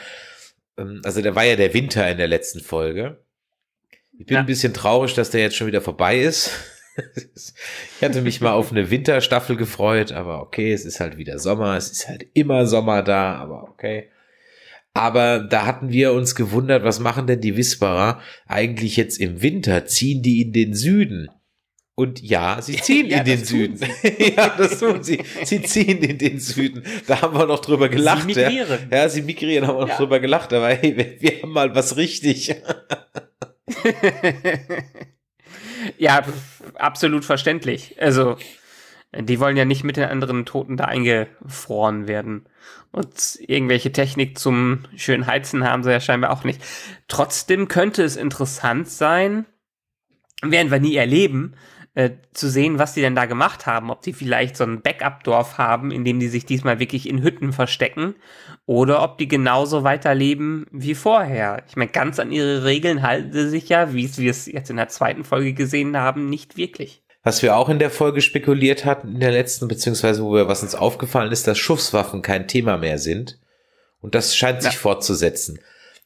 ähm, also da war ja der Winter in der letzten Folge. Ich bin ja. ein bisschen traurig, dass der jetzt schon wieder vorbei ist. ich hatte mich mal auf eine Winterstaffel gefreut, aber okay, es ist halt wieder Sommer, es ist halt immer Sommer da, aber okay. Aber da hatten wir uns gewundert, was machen denn die Wisperer eigentlich jetzt im Winter? Ziehen die in den Süden? Und ja, sie ziehen ja, in den Süden. ja, das tun sie. Sie ziehen in den Süden. Da haben wir noch drüber gelacht. Sie migrieren. Ja, sie migrieren, haben wir noch ja. drüber gelacht. Aber hey, wir, wir haben mal was richtig. ja, absolut verständlich. Also, die wollen ja nicht mit den anderen Toten da eingefroren werden. Und irgendwelche Technik zum schönen Heizen haben sie ja scheinbar auch nicht. Trotzdem könnte es interessant sein, werden wir nie erleben, äh, zu sehen, was die denn da gemacht haben. Ob die vielleicht so ein Backup-Dorf haben, in dem die sich diesmal wirklich in Hütten verstecken. Oder ob die genauso weiterleben wie vorher. Ich meine, ganz an ihre Regeln halten sie sich ja, wie wir es jetzt in der zweiten Folge gesehen haben, nicht wirklich. Was wir auch in der Folge spekuliert hatten, in der letzten, beziehungsweise wo wir was uns aufgefallen ist, dass Schusswaffen kein Thema mehr sind. Und das scheint sich ja. fortzusetzen.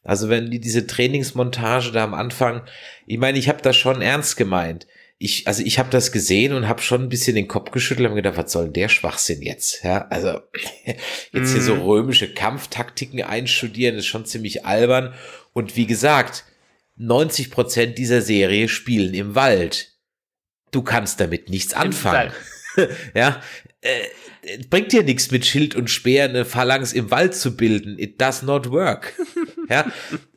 Also wenn die diese Trainingsmontage da am Anfang, ich meine, ich habe das schon ernst gemeint ich, also ich habe das gesehen und habe schon ein bisschen den Kopf geschüttelt und gedacht, was soll denn der Schwachsinn jetzt? Ja, also jetzt hier so mhm. römische Kampftaktiken einstudieren, ist schon ziemlich albern. Und wie gesagt, 90 Prozent dieser Serie spielen im Wald. Du kannst damit nichts anfangen. ja, äh, bringt dir nichts mit Schild und Speer eine Phalanx im Wald zu bilden. It does not work. ja,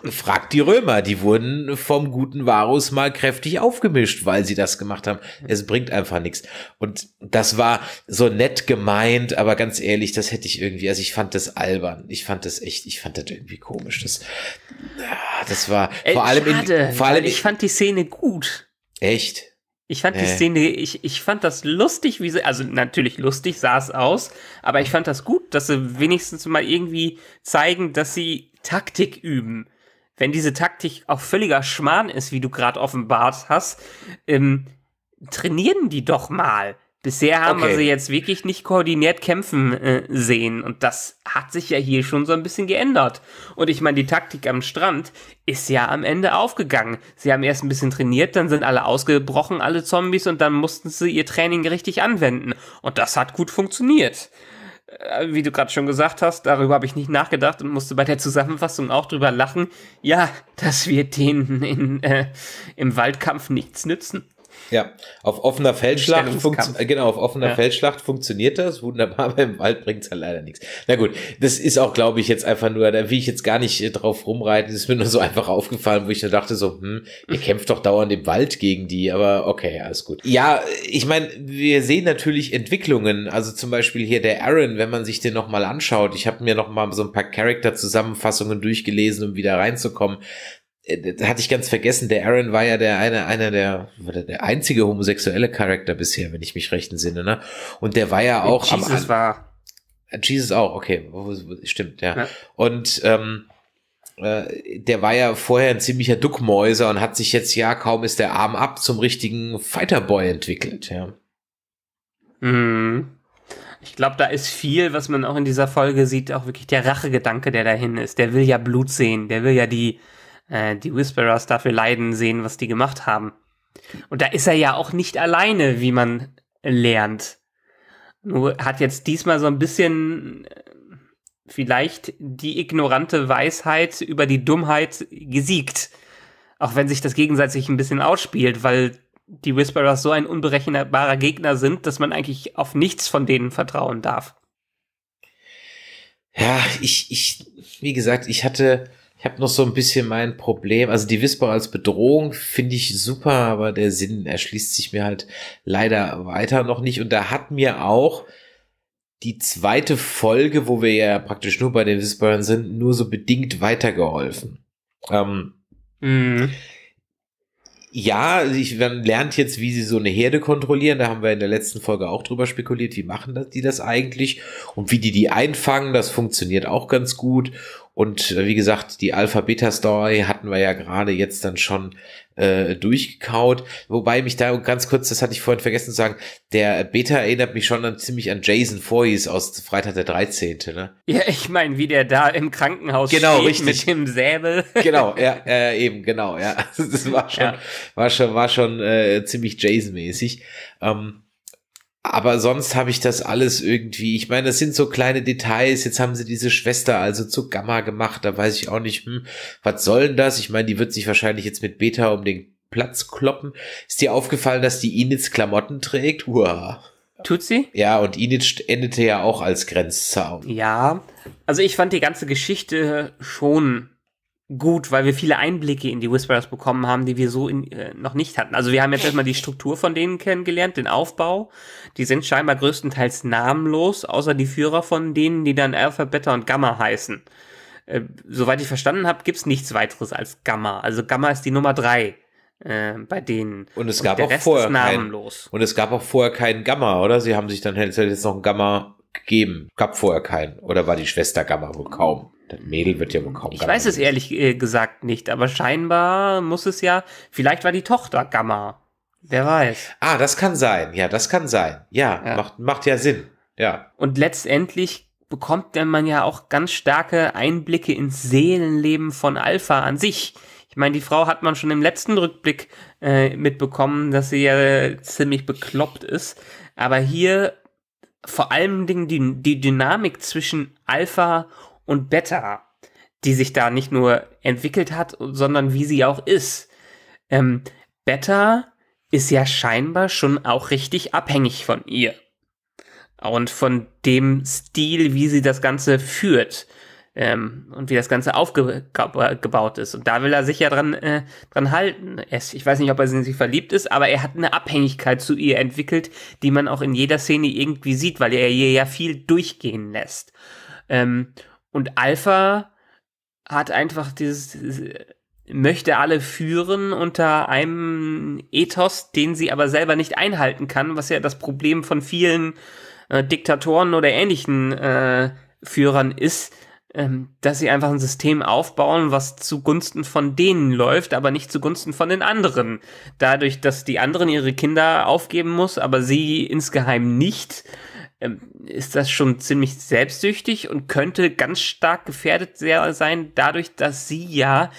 fragt die Römer, die wurden vom guten Varus mal kräftig aufgemischt, weil sie das gemacht haben. Es bringt einfach nichts. Und das war so nett gemeint, aber ganz ehrlich, das hätte ich irgendwie, also ich fand das albern. Ich fand das echt, ich fand das irgendwie komisch. Das, das war vor allem, in, vor allem ich fand die Szene gut. Echt? Ich fand äh. die Szene, ich, ich fand das lustig, wie sie, also natürlich lustig sah es aus, aber ich fand das gut, dass sie wenigstens mal irgendwie zeigen, dass sie Taktik üben. Wenn diese Taktik auch völliger Schmarrn ist, wie du gerade offenbart hast, ähm, trainieren die doch mal. Bisher haben okay. wir sie jetzt wirklich nicht koordiniert kämpfen äh, sehen. Und das hat sich ja hier schon so ein bisschen geändert. Und ich meine, die Taktik am Strand ist ja am Ende aufgegangen. Sie haben erst ein bisschen trainiert, dann sind alle ausgebrochen, alle Zombies, und dann mussten sie ihr Training richtig anwenden. Und das hat gut funktioniert. Äh, wie du gerade schon gesagt hast, darüber habe ich nicht nachgedacht und musste bei der Zusammenfassung auch drüber lachen. Ja, das wird denen in, äh, im Waldkampf nichts nützen. Ja, auf offener Feldschlacht, äh, genau, auf offener ja. Feldschlacht funktioniert das wunderbar, aber im Wald es ja leider nichts. Na gut, das ist auch, glaube ich, jetzt einfach nur, da will ich jetzt gar nicht äh, drauf rumreiten, das ist mir nur so einfach aufgefallen, wo ich nur dachte so, hm, ihr kämpft doch dauernd im Wald gegen die, aber okay, alles gut. Ja, ich meine, wir sehen natürlich Entwicklungen, also zum Beispiel hier der Aaron, wenn man sich den nochmal anschaut, ich habe mir nochmal so ein paar Charakter-Zusammenfassungen durchgelesen, um wieder reinzukommen, äh, das hatte ich ganz vergessen, der Aaron war ja der eine, einer der, der einzige homosexuelle Charakter bisher, wenn ich mich recht entsinne, ne? Und der war ja auch Jesus am war. Äh, Jesus auch, okay, stimmt, ja. ja. Und ähm, äh, der war ja vorher ein ziemlicher Duckmäuser und hat sich jetzt ja kaum ist der Arm ab zum richtigen Fighterboy entwickelt, ja. Mhm. Ich glaube, da ist viel, was man auch in dieser Folge sieht, auch wirklich der Rachegedanke, der dahin ist. Der will ja Blut sehen, der will ja die, äh, die Whisperers dafür leiden sehen, was die gemacht haben. Und da ist er ja auch nicht alleine, wie man lernt. Nur hat jetzt diesmal so ein bisschen äh, vielleicht die ignorante Weisheit über die Dummheit gesiegt. Auch wenn sich das gegenseitig ein bisschen ausspielt, weil die Whisperers so ein unberechenbarer Gegner sind, dass man eigentlich auf nichts von denen vertrauen darf. Ja, ich, ich, wie gesagt, ich hatte habe noch so ein bisschen mein Problem. Also die Whisper als Bedrohung finde ich super, aber der Sinn erschließt sich mir halt leider weiter noch nicht. Und da hat mir auch die zweite Folge, wo wir ja praktisch nur bei den Whisperern sind, nur so bedingt weitergeholfen. Ähm, mhm. Ja, ich, man lernt jetzt, wie sie so eine Herde kontrollieren. Da haben wir in der letzten Folge auch drüber spekuliert, wie machen die das eigentlich und wie die die einfangen. Das funktioniert auch ganz gut. Und äh, wie gesagt, die Alpha-Beta-Story hatten wir ja gerade jetzt dann schon äh, durchgekaut. Wobei mich da ganz kurz, das hatte ich vorhin vergessen zu sagen, der Beta erinnert mich schon dann ziemlich an Jason Voorhees aus Freitag der 13. Ne? Ja, ich meine, wie der da im Krankenhaus genau, steht richtig. mit dem Säbel. Genau, ja, äh, eben, genau, ja. Das war schon, ja. war schon, war schon äh, ziemlich Jason-mäßig. Ähm, aber sonst habe ich das alles irgendwie. Ich meine, das sind so kleine Details. Jetzt haben sie diese Schwester also zu Gamma gemacht. Da weiß ich auch nicht, hm, was soll denn das? Ich meine, die wird sich wahrscheinlich jetzt mit Beta um den Platz kloppen. Ist dir aufgefallen, dass die Inits Klamotten trägt? Uah. Tut sie? Ja, und Inits endete ja auch als Grenzzaun. Ja, also ich fand die ganze Geschichte schon gut, weil wir viele Einblicke in die Whisperers bekommen haben, die wir so in, äh, noch nicht hatten. Also wir haben jetzt erstmal die Struktur von denen kennengelernt, den Aufbau. Die sind scheinbar größtenteils namenlos, außer die Führer von denen, die dann Alpha, Beta und Gamma heißen. Äh, soweit ich verstanden habe, gibt es nichts weiteres als Gamma. Also Gamma ist die Nummer drei äh, bei denen. Und es gab und auch Rest vorher kein, und es gab auch vorher keinen Gamma, oder? Sie haben sich dann jetzt noch ein Gamma gegeben. Gab vorher keinen. Oder war die Schwester Gamma wohl kaum? Das Mädel wird ja bekommen. Ich weiß es ehrlich äh, gesagt nicht, aber scheinbar muss es ja. Vielleicht war die Tochter Gamma. Wer weiß. Ah, das kann sein. Ja, das kann sein. Ja, ja. Macht, macht ja Sinn. Ja. Und letztendlich bekommt man ja auch ganz starke Einblicke ins Seelenleben von Alpha an sich. Ich meine, die Frau hat man schon im letzten Rückblick äh, mitbekommen, dass sie ja ziemlich bekloppt ist. Aber hier vor allem die, die Dynamik zwischen Alpha und Beta, die sich da nicht nur entwickelt hat, sondern wie sie auch ist. Ähm, Beta ist ja scheinbar schon auch richtig abhängig von ihr und von dem Stil, wie sie das Ganze führt ähm, und wie das Ganze aufgebaut ist. Und da will er sich ja dran, äh, dran halten. ich weiß nicht, ob er in sie verliebt ist, aber er hat eine Abhängigkeit zu ihr entwickelt, die man auch in jeder Szene irgendwie sieht, weil er ihr ja viel durchgehen lässt. Ähm, und Alpha hat einfach dieses, möchte alle führen unter einem Ethos, den sie aber selber nicht einhalten kann, was ja das Problem von vielen äh, Diktatoren oder ähnlichen äh, Führern ist, ähm, dass sie einfach ein System aufbauen, was zugunsten von denen läuft, aber nicht zugunsten von den anderen. Dadurch, dass die anderen ihre Kinder aufgeben muss, aber sie insgeheim nicht, ähm, ist das schon ziemlich selbstsüchtig und könnte ganz stark gefährdet sein, dadurch, dass sie ja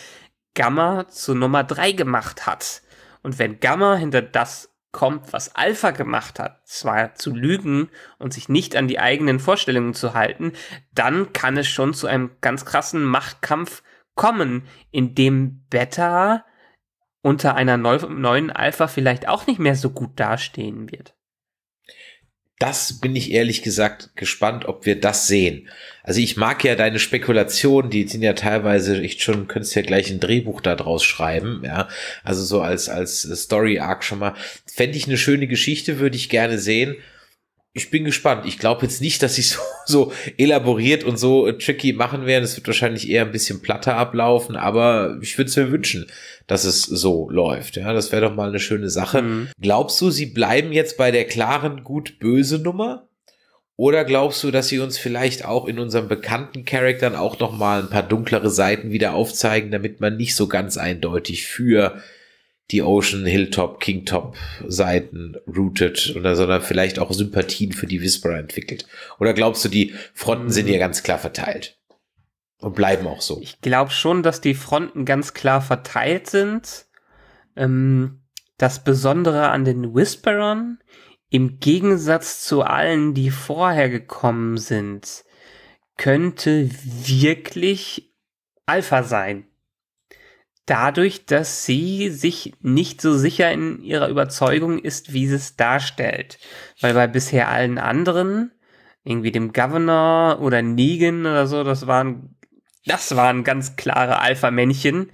Gamma zu Nummer 3 gemacht hat. Und wenn Gamma hinter das kommt, was Alpha gemacht hat, zwar zu lügen und sich nicht an die eigenen Vorstellungen zu halten, dann kann es schon zu einem ganz krassen Machtkampf kommen, in dem Beta unter einer neuen Alpha vielleicht auch nicht mehr so gut dastehen wird das bin ich ehrlich gesagt gespannt, ob wir das sehen. Also ich mag ja deine Spekulationen, die sind ja teilweise echt schon, könntest ja gleich ein Drehbuch da draus schreiben, ja. Also so als, als Story Arc schon mal. Fände ich eine schöne Geschichte, würde ich gerne sehen ich bin gespannt. Ich glaube jetzt nicht, dass sie so, so elaboriert und so äh, tricky machen werden. Es wird wahrscheinlich eher ein bisschen platter ablaufen, aber ich würde es mir wünschen, dass es so läuft. Ja, das wäre doch mal eine schöne Sache. Mhm. Glaubst du, sie bleiben jetzt bei der klaren gut-böse Nummer? Oder glaubst du, dass sie uns vielleicht auch in unseren bekannten Charaktern auch noch mal ein paar dunklere Seiten wieder aufzeigen, damit man nicht so ganz eindeutig für die Ocean, Hilltop, Kingtop Seiten rooted oder sondern vielleicht auch Sympathien für die Whisperer entwickelt? Oder glaubst du, die Fronten sind mhm. hier ganz klar verteilt? Und bleiben auch so. Ich glaube schon, dass die Fronten ganz klar verteilt sind. Ähm, das Besondere an den Whisperern, im Gegensatz zu allen, die vorher gekommen sind, könnte wirklich Alpha sein dadurch, dass sie sich nicht so sicher in ihrer Überzeugung ist, wie sie es darstellt. Weil bei bisher allen anderen, irgendwie dem Governor oder Negan oder so, das waren, das waren ganz klare Alpha-Männchen,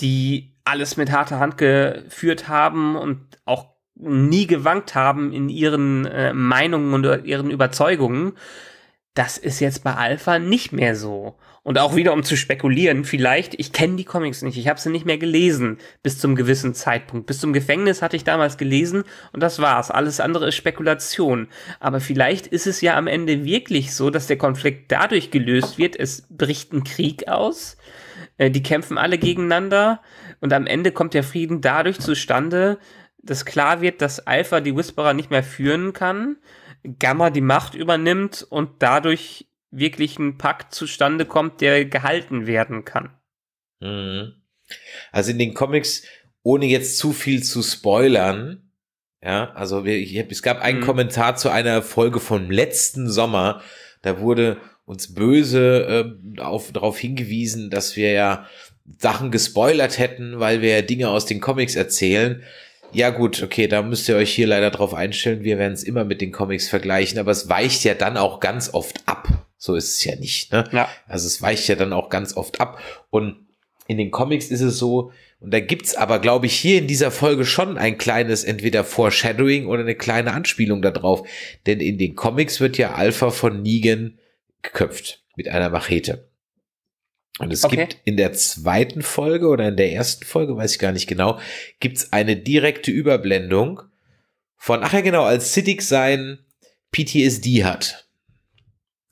die alles mit harter Hand geführt haben und auch nie gewankt haben in ihren äh, Meinungen und ihren Überzeugungen. Das ist jetzt bei Alpha nicht mehr so. Und auch wieder, um zu spekulieren, vielleicht, ich kenne die Comics nicht, ich habe sie nicht mehr gelesen bis zum gewissen Zeitpunkt. Bis zum Gefängnis hatte ich damals gelesen und das war's. Alles andere ist Spekulation. Aber vielleicht ist es ja am Ende wirklich so, dass der Konflikt dadurch gelöst wird, es bricht ein Krieg aus, äh, die kämpfen alle gegeneinander und am Ende kommt der Frieden dadurch zustande, dass klar wird, dass Alpha die Whisperer nicht mehr führen kann, Gamma die Macht übernimmt und dadurch wirklich ein Pakt zustande kommt, der gehalten werden kann. Mhm. Also in den Comics, ohne jetzt zu viel zu spoilern, ja, also ich, hab, es gab einen mhm. Kommentar zu einer Folge vom letzten Sommer, da wurde uns böse äh, darauf hingewiesen, dass wir ja Sachen gespoilert hätten, weil wir ja Dinge aus den Comics erzählen. Ja gut, okay, da müsst ihr euch hier leider drauf einstellen. Wir werden es immer mit den Comics vergleichen, aber es weicht ja dann auch ganz oft ab. So ist es ja nicht. Ne? Ja. Also es weicht ja dann auch ganz oft ab. Und in den Comics ist es so, und da gibt es aber, glaube ich, hier in dieser Folge schon ein kleines entweder Foreshadowing oder eine kleine Anspielung darauf. Denn in den Comics wird ja Alpha von Negan geköpft mit einer Machete. Und es okay. gibt in der zweiten Folge oder in der ersten Folge, weiß ich gar nicht genau, gibt es eine direkte Überblendung von, ach ja genau, als Siddiq sein PTSD hat.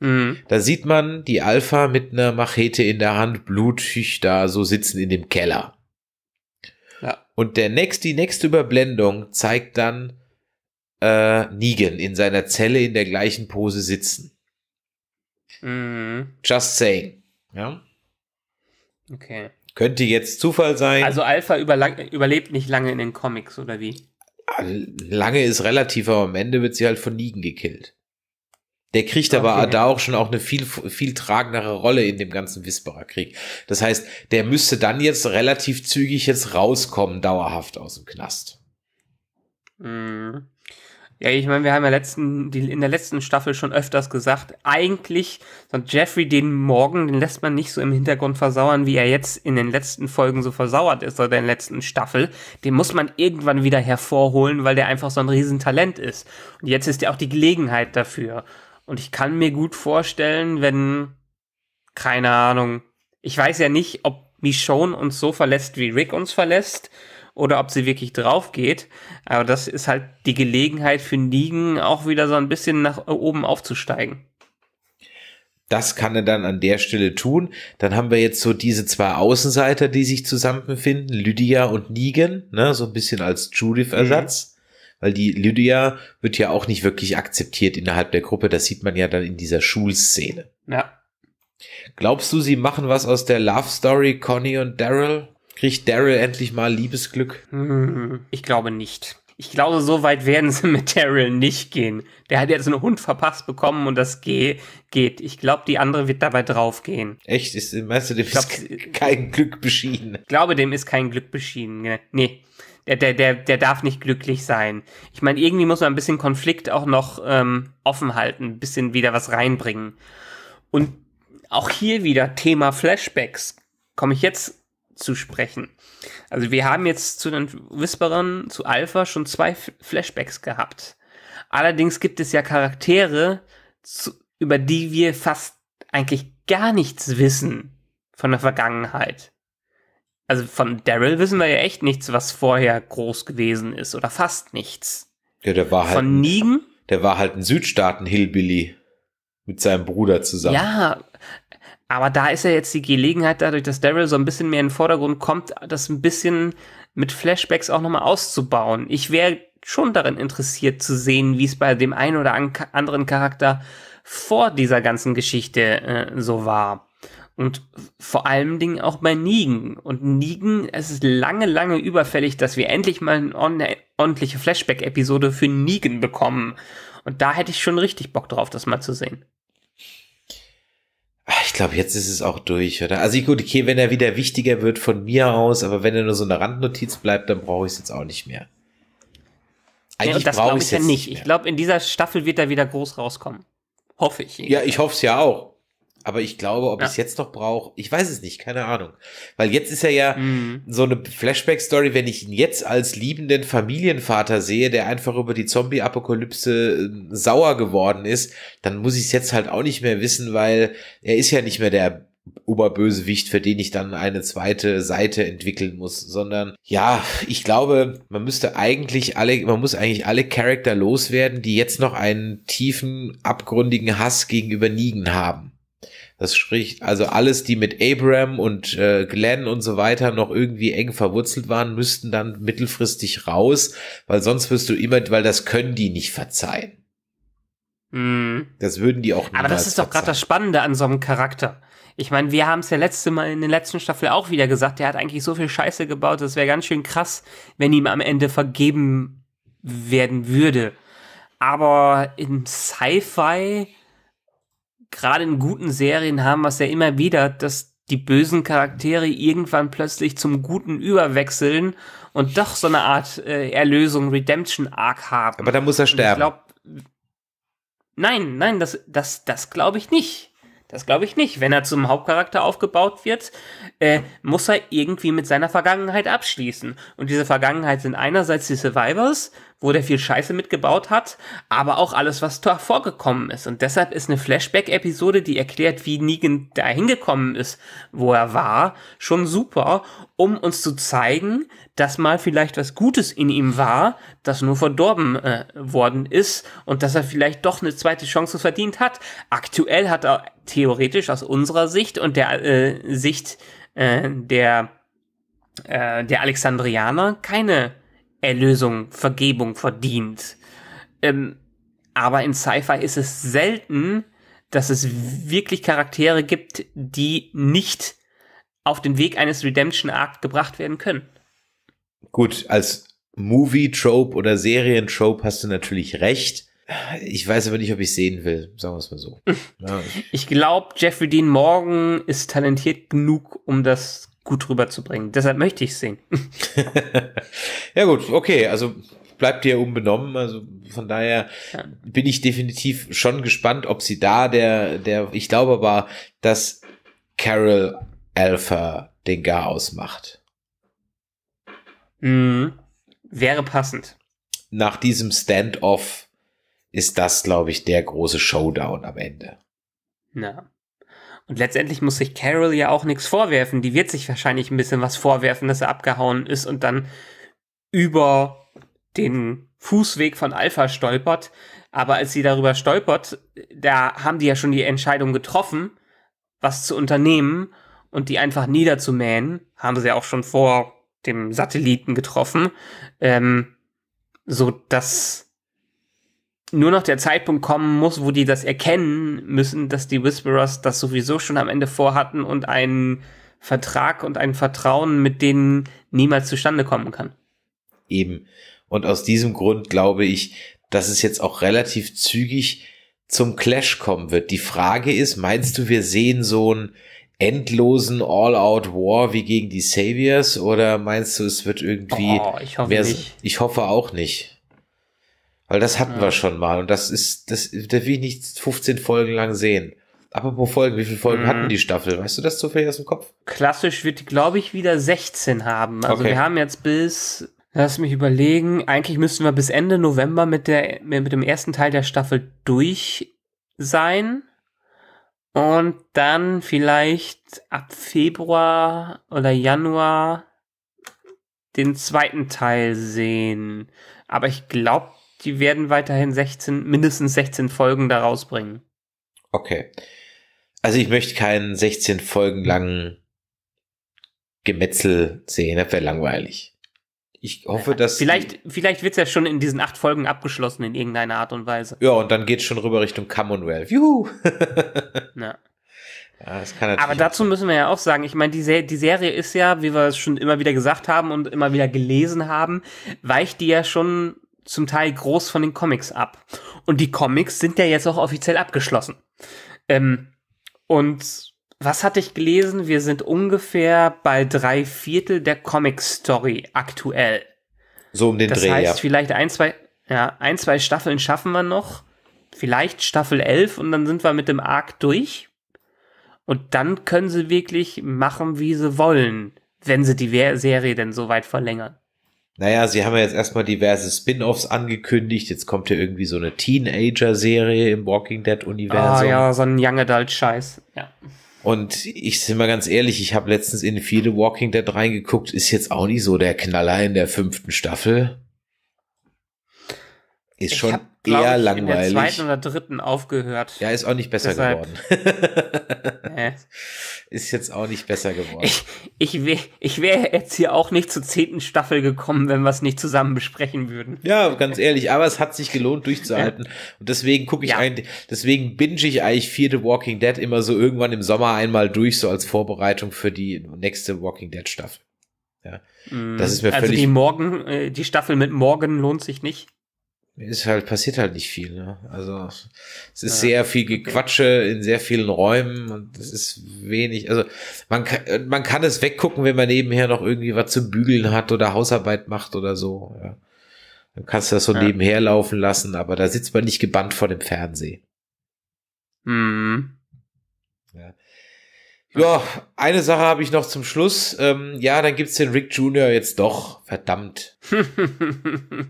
Mhm. Da sieht man die Alpha mit einer Machete in der Hand, blutig da so sitzen in dem Keller. Ja. Und der nächst, die nächste Überblendung zeigt dann äh, Negan in seiner Zelle in der gleichen Pose sitzen. Mhm. Just saying. Ja. Okay. Könnte jetzt Zufall sein. Also Alpha überlebt nicht lange in den Comics, oder wie? Äh, lange ist relativ, aber am Ende wird sie halt von Nigen gekillt. Der kriegt okay. aber da auch schon auch eine viel, viel tragendere Rolle in dem ganzen Whisperer Krieg. Das heißt, der müsste dann jetzt relativ zügig jetzt rauskommen, dauerhaft aus dem Knast. Mhm. Ja, ich meine, wir haben ja letzten, die, in der letzten Staffel schon öfters gesagt, eigentlich, so Jeffrey den Morgen, den lässt man nicht so im Hintergrund versauern, wie er jetzt in den letzten Folgen so versauert ist oder in der letzten Staffel. Den muss man irgendwann wieder hervorholen, weil der einfach so ein Riesentalent ist. Und jetzt ist ja auch die Gelegenheit dafür. Und ich kann mir gut vorstellen, wenn, keine Ahnung, ich weiß ja nicht, ob Michonne uns so verlässt, wie Rick uns verlässt, oder ob sie wirklich drauf geht. Aber das ist halt die Gelegenheit für Nigen, auch wieder so ein bisschen nach oben aufzusteigen. Das kann er dann an der Stelle tun. Dann haben wir jetzt so diese zwei Außenseiter, die sich zusammenfinden, Lydia und Negan, ne, so ein bisschen als Judith-Ersatz. Mhm weil die Lydia wird ja auch nicht wirklich akzeptiert innerhalb der Gruppe. Das sieht man ja dann in dieser Schulszene. Ja. Glaubst du, sie machen was aus der Love Story Connie und Daryl? Kriegt Daryl endlich mal Liebesglück? Hm, ich glaube nicht. Ich glaube, so weit werden sie mit Daryl nicht gehen. Der hat jetzt einen Hund verpasst bekommen und das ge geht. Ich glaube, die andere wird dabei draufgehen. Echt? Ist, meinst du, dem glaub, ist kein Glück beschieden? Ich glaube, dem ist kein Glück beschieden. Ne? Nee der, der, der, der darf nicht glücklich sein. Ich meine, irgendwie muss man ein bisschen Konflikt auch noch ähm, offen halten, ein bisschen wieder was reinbringen. Und auch hier wieder Thema Flashbacks. Komme ich jetzt zu sprechen. Also wir haben jetzt zu den Whisperern, zu Alpha schon zwei Flashbacks gehabt. Allerdings gibt es ja Charaktere, zu, über die wir fast eigentlich gar nichts wissen von der Vergangenheit also von Daryl wissen wir ja echt nichts, was vorher groß gewesen ist oder fast nichts. Ja, der war halt. Von Negan? Der war halt ein Südstaaten-Hillbilly mit seinem Bruder zusammen. Ja, aber da ist ja jetzt die Gelegenheit, dadurch, dass Daryl so ein bisschen mehr in den Vordergrund kommt, das ein bisschen mit Flashbacks auch nochmal auszubauen. Ich wäre schon darin interessiert zu sehen, wie es bei dem einen oder anderen Charakter vor dieser ganzen Geschichte äh, so war. Und vor allen Dingen auch bei Nigen. Und Nigen, es ist lange, lange überfällig, dass wir endlich mal eine ordentliche Flashback-Episode für Nigen bekommen. Und da hätte ich schon richtig Bock drauf, das mal zu sehen. Ah, ich glaube, jetzt ist es auch durch, oder? Also gut, okay, wenn er wieder wichtiger wird von mir aus, aber wenn er nur so eine Randnotiz bleibt, dann brauche ich es jetzt auch nicht mehr. Eigentlich ja, das glaube ich ja nicht. Ich glaube, in dieser Staffel wird er wieder groß rauskommen. Hoffe ich. Ja, ich hoffe es ja auch. Aber ich glaube, ob ja. ich es jetzt noch brauche, ich weiß es nicht, keine Ahnung. Weil jetzt ist er ja mhm. so eine Flashback-Story, wenn ich ihn jetzt als liebenden Familienvater sehe, der einfach über die Zombie-Apokalypse äh, sauer geworden ist, dann muss ich es jetzt halt auch nicht mehr wissen, weil er ist ja nicht mehr der Oberbösewicht, für den ich dann eine zweite Seite entwickeln muss, sondern ja, ich glaube, man müsste eigentlich alle, man muss eigentlich alle Charakter loswerden, die jetzt noch einen tiefen, abgründigen Hass gegenüber Nigen haben. Das spricht, also alles, die mit Abraham und äh, Glenn und so weiter noch irgendwie eng verwurzelt waren, müssten dann mittelfristig raus, weil sonst wirst du immer, weil das können die nicht verzeihen. Mm. Das würden die auch nicht. verzeihen. Aber das ist doch gerade das Spannende an so einem Charakter. Ich meine, wir haben es ja letzte Mal in den letzten Staffeln auch wieder gesagt, der hat eigentlich so viel Scheiße gebaut, das wäre ganz schön krass, wenn ihm am Ende vergeben werden würde. Aber in Sci-Fi gerade in guten Serien haben wir es ja immer wieder, dass die bösen Charaktere irgendwann plötzlich zum Guten überwechseln und doch so eine Art äh, Erlösung, Redemption-Arc haben. Aber da muss er sterben. Glaub, nein, nein, das, das, das glaube ich nicht. Das glaube ich nicht. Wenn er zum Hauptcharakter aufgebaut wird, äh, muss er irgendwie mit seiner Vergangenheit abschließen. Und diese Vergangenheit sind einerseits die Survivors, wo der viel Scheiße mitgebaut hat, aber auch alles, was da vorgekommen ist. Und deshalb ist eine Flashback-Episode, die erklärt, wie Negan da hingekommen ist, wo er war, schon super, um uns zu zeigen, dass mal vielleicht was Gutes in ihm war, das nur verdorben äh, worden ist und dass er vielleicht doch eine zweite Chance verdient hat. Aktuell hat er theoretisch aus unserer Sicht und der äh, Sicht äh, der, äh, der Alexandrianer keine Erlösung, Vergebung verdient. Ähm, aber in Sci-Fi ist es selten, dass es wirklich Charaktere gibt, die nicht auf den Weg eines Redemption-Arc gebracht werden können. Gut, als Movie-Trope oder Serien-Trope hast du natürlich recht. Ich weiß aber nicht, ob ich sehen will, sagen wir es mal so. Ich glaube, Jeffrey Dean Morgan ist talentiert genug, um das gut rüberzubringen. Deshalb möchte ich es sehen. ja gut, okay, also bleibt dir unbenommen. Also von daher ja. bin ich definitiv schon gespannt, ob sie da der, der, ich glaube aber, dass Carol Alpha den Gar ausmacht. Mhm. Wäre passend. Nach diesem Standoff ist das, glaube ich, der große Showdown am Ende. Na. Und letztendlich muss sich Carol ja auch nichts vorwerfen. Die wird sich wahrscheinlich ein bisschen was vorwerfen, dass er abgehauen ist und dann über den Fußweg von Alpha stolpert. Aber als sie darüber stolpert, da haben die ja schon die Entscheidung getroffen, was zu unternehmen und die einfach niederzumähen. Haben sie ja auch schon vor dem Satelliten getroffen. Ähm, so dass nur noch der Zeitpunkt kommen muss, wo die das erkennen müssen, dass die Whisperers das sowieso schon am Ende vorhatten und einen Vertrag und ein Vertrauen mit denen niemals zustande kommen kann. Eben. Und aus diesem Grund glaube ich, dass es jetzt auch relativ zügig zum Clash kommen wird. Die Frage ist, meinst du, wir sehen so einen endlosen All-Out-War wie gegen die Saviors oder meinst du, es wird irgendwie... Oh, ich hoffe nicht. Ich hoffe auch nicht. Weil das hatten ja. wir schon mal und das ist, das, da will ich nicht 15 Folgen lang sehen. Apropos Folgen, wie viele Folgen mhm. hatten die Staffel? Weißt du das zufällig aus dem Kopf? Klassisch wird die, glaube ich, wieder 16 haben. Also okay. wir haben jetzt bis, lass mich überlegen, eigentlich müssten wir bis Ende November mit, der, mit dem ersten Teil der Staffel durch sein. Und dann vielleicht ab Februar oder Januar den zweiten Teil sehen. Aber ich glaube, die werden weiterhin 16, mindestens 16 Folgen da rausbringen. Okay. Also ich möchte keinen 16 Folgen langen Gemetzel sehen, das wäre langweilig. Ich hoffe, dass. Vielleicht, vielleicht es ja schon in diesen acht Folgen abgeschlossen in irgendeiner Art und Weise. Ja, und dann geht es schon rüber Richtung Commonwealth. Juhu! ja. Ja, Aber dazu müssen wir ja auch sagen, ich meine, die, Se die, Serie ist ja, wie wir es schon immer wieder gesagt haben und immer wieder gelesen haben, weicht die ja schon zum Teil groß von den Comics ab. Und die Comics sind ja jetzt auch offiziell abgeschlossen. Ähm, und was hatte ich gelesen? Wir sind ungefähr bei drei Viertel der Comic-Story aktuell. So um den das Dreh. Das heißt, ja. vielleicht ein, zwei, ja, ein, zwei Staffeln schaffen wir noch. Vielleicht Staffel 11 und dann sind wir mit dem Arc durch. Und dann können sie wirklich machen, wie sie wollen, wenn sie die Serie denn so weit verlängern naja, sie haben ja jetzt erstmal diverse Spin-offs angekündigt. Jetzt kommt ja irgendwie so eine Teenager-Serie im Walking Dead-Universum. Ah ja, so ein Young Adult-Scheiß. Ja. Und ich sind mal ganz ehrlich, ich habe letztens in viele Walking Dead reingeguckt, ist jetzt auch nicht so der Knaller in der fünften Staffel ist schon hab, eher ich, langweilig. In der zweiten oder dritten aufgehört. Ja, ist auch nicht besser Deshalb. geworden. Ist jetzt auch nicht besser geworden. Ich, ich wäre ich wär jetzt hier auch nicht zur zehnten Staffel gekommen, wenn wir es nicht zusammen besprechen würden. Ja, ganz ehrlich, aber es hat sich gelohnt durchzuhalten. Und deswegen gucke ich ja. ein, deswegen binge ich eigentlich vierte Walking Dead immer so irgendwann im Sommer einmal durch, so als Vorbereitung für die nächste Walking Dead Staffel. Ja. Das mm, ist mir also völlig. Die, Morgen, äh, die Staffel mit Morgen lohnt sich nicht ist halt, passiert halt nicht viel. Ne? Also es ist ja, sehr viel Gequatsche okay. in sehr vielen Räumen und es ist wenig. Also man kann, man kann es weggucken, wenn man nebenher noch irgendwie was zu bügeln hat oder Hausarbeit macht oder so. Ja. Dann kannst du das so ja. nebenher laufen lassen, aber da sitzt man nicht gebannt vor dem Fernsehen. Mhm. Ja. ja, eine Sache habe ich noch zum Schluss. Ähm, ja, dann gibt's den Rick Jr. jetzt doch. Verdammt.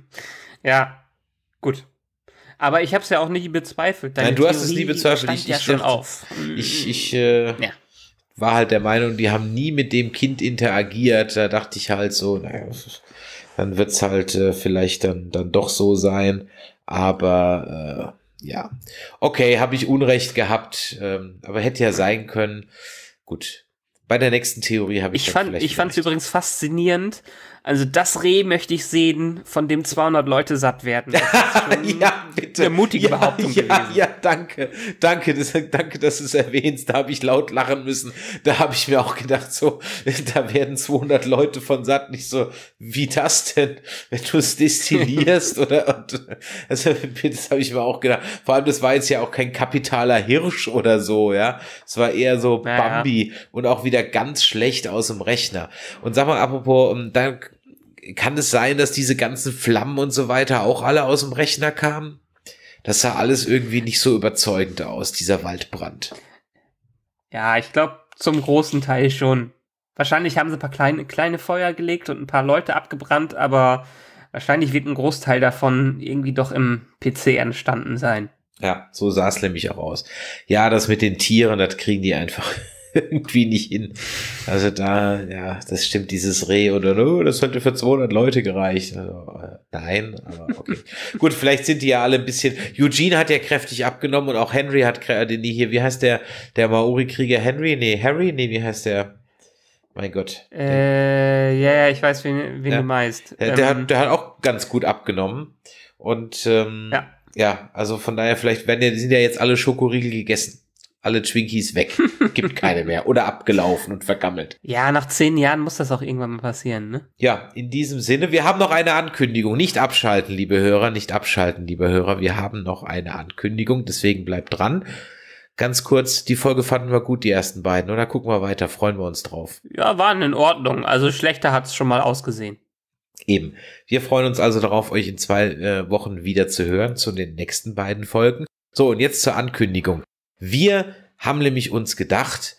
ja, Gut. Aber ich habe es ja auch nicht bezweifelt. Deine Nein, du Theorie hast es nie bezweifelt. Ich, ich, ja schon auf. ich, mm. ich äh, ja. war halt der Meinung, die haben nie mit dem Kind interagiert. Da dachte ich halt so, naja, dann wird es halt äh, vielleicht dann, dann doch so sein. Aber äh, ja, okay, habe ich Unrecht gehabt, ähm, aber hätte ja sein können. Gut, bei der nächsten Theorie habe ich. Ich fand, ich fand es übrigens faszinierend, also das Reh möchte ich sehen, von dem 200 Leute satt werden. ja, bitte. Eine mutige ja, Behauptung ja, gewesen. Ja, danke. Danke, das, danke, dass du es erwähnst. Da habe ich laut lachen müssen. Da habe ich mir auch gedacht, so, da werden 200 Leute von satt. Nicht so, wie das denn, wenn du es destillierst oder, und, also, das habe ich mir auch gedacht. Vor allem, das war jetzt ja auch kein kapitaler Hirsch oder so, ja. Es war eher so naja. Bambi und auch wieder ganz schlecht aus dem Rechner. Und sag mal, apropos, ähm, dann kann es sein, dass diese ganzen Flammen und so weiter auch alle aus dem Rechner kamen? Das sah alles irgendwie nicht so überzeugend aus, dieser Waldbrand. Ja, ich glaube zum großen Teil schon. Wahrscheinlich haben sie ein paar kleine, kleine Feuer gelegt und ein paar Leute abgebrannt, aber wahrscheinlich wird ein Großteil davon irgendwie doch im PC entstanden sein. Ja, so sah es nämlich auch aus. Ja, das mit den Tieren, das kriegen die einfach irgendwie nicht hin. Also da, ja, das stimmt, dieses Reh oder oh, das hätte für 200 Leute gereicht. Also, äh, nein, aber okay. Gut, vielleicht sind die ja alle ein bisschen, Eugene hat ja kräftig abgenommen und auch Henry hat, den äh, hier, wie heißt der, der Maori-Krieger Henry? Nee, Harry? Nee, wie heißt der? Mein Gott. Äh, ja, ja, ich weiß, wen, wen ja. du meinst. Äh, der, ähm, hat, der hat auch ganz gut abgenommen. Und ähm, ja. ja, also von daher, vielleicht werden ja, die sind ja jetzt alle Schokoriegel gegessen alle Twinkies weg. Gibt keine mehr. Oder abgelaufen und vergammelt. Ja, nach zehn Jahren muss das auch irgendwann mal passieren, ne? Ja, in diesem Sinne, wir haben noch eine Ankündigung. Nicht abschalten, liebe Hörer, nicht abschalten, liebe Hörer. Wir haben noch eine Ankündigung, deswegen bleibt dran. Ganz kurz, die Folge fanden wir gut, die ersten beiden, oder? Gucken wir weiter, freuen wir uns drauf. Ja, waren in Ordnung. Also schlechter hat's schon mal ausgesehen. Eben. Wir freuen uns also darauf, euch in zwei äh, Wochen wieder zu hören zu den nächsten beiden Folgen. So, und jetzt zur Ankündigung. Wir haben nämlich uns gedacht,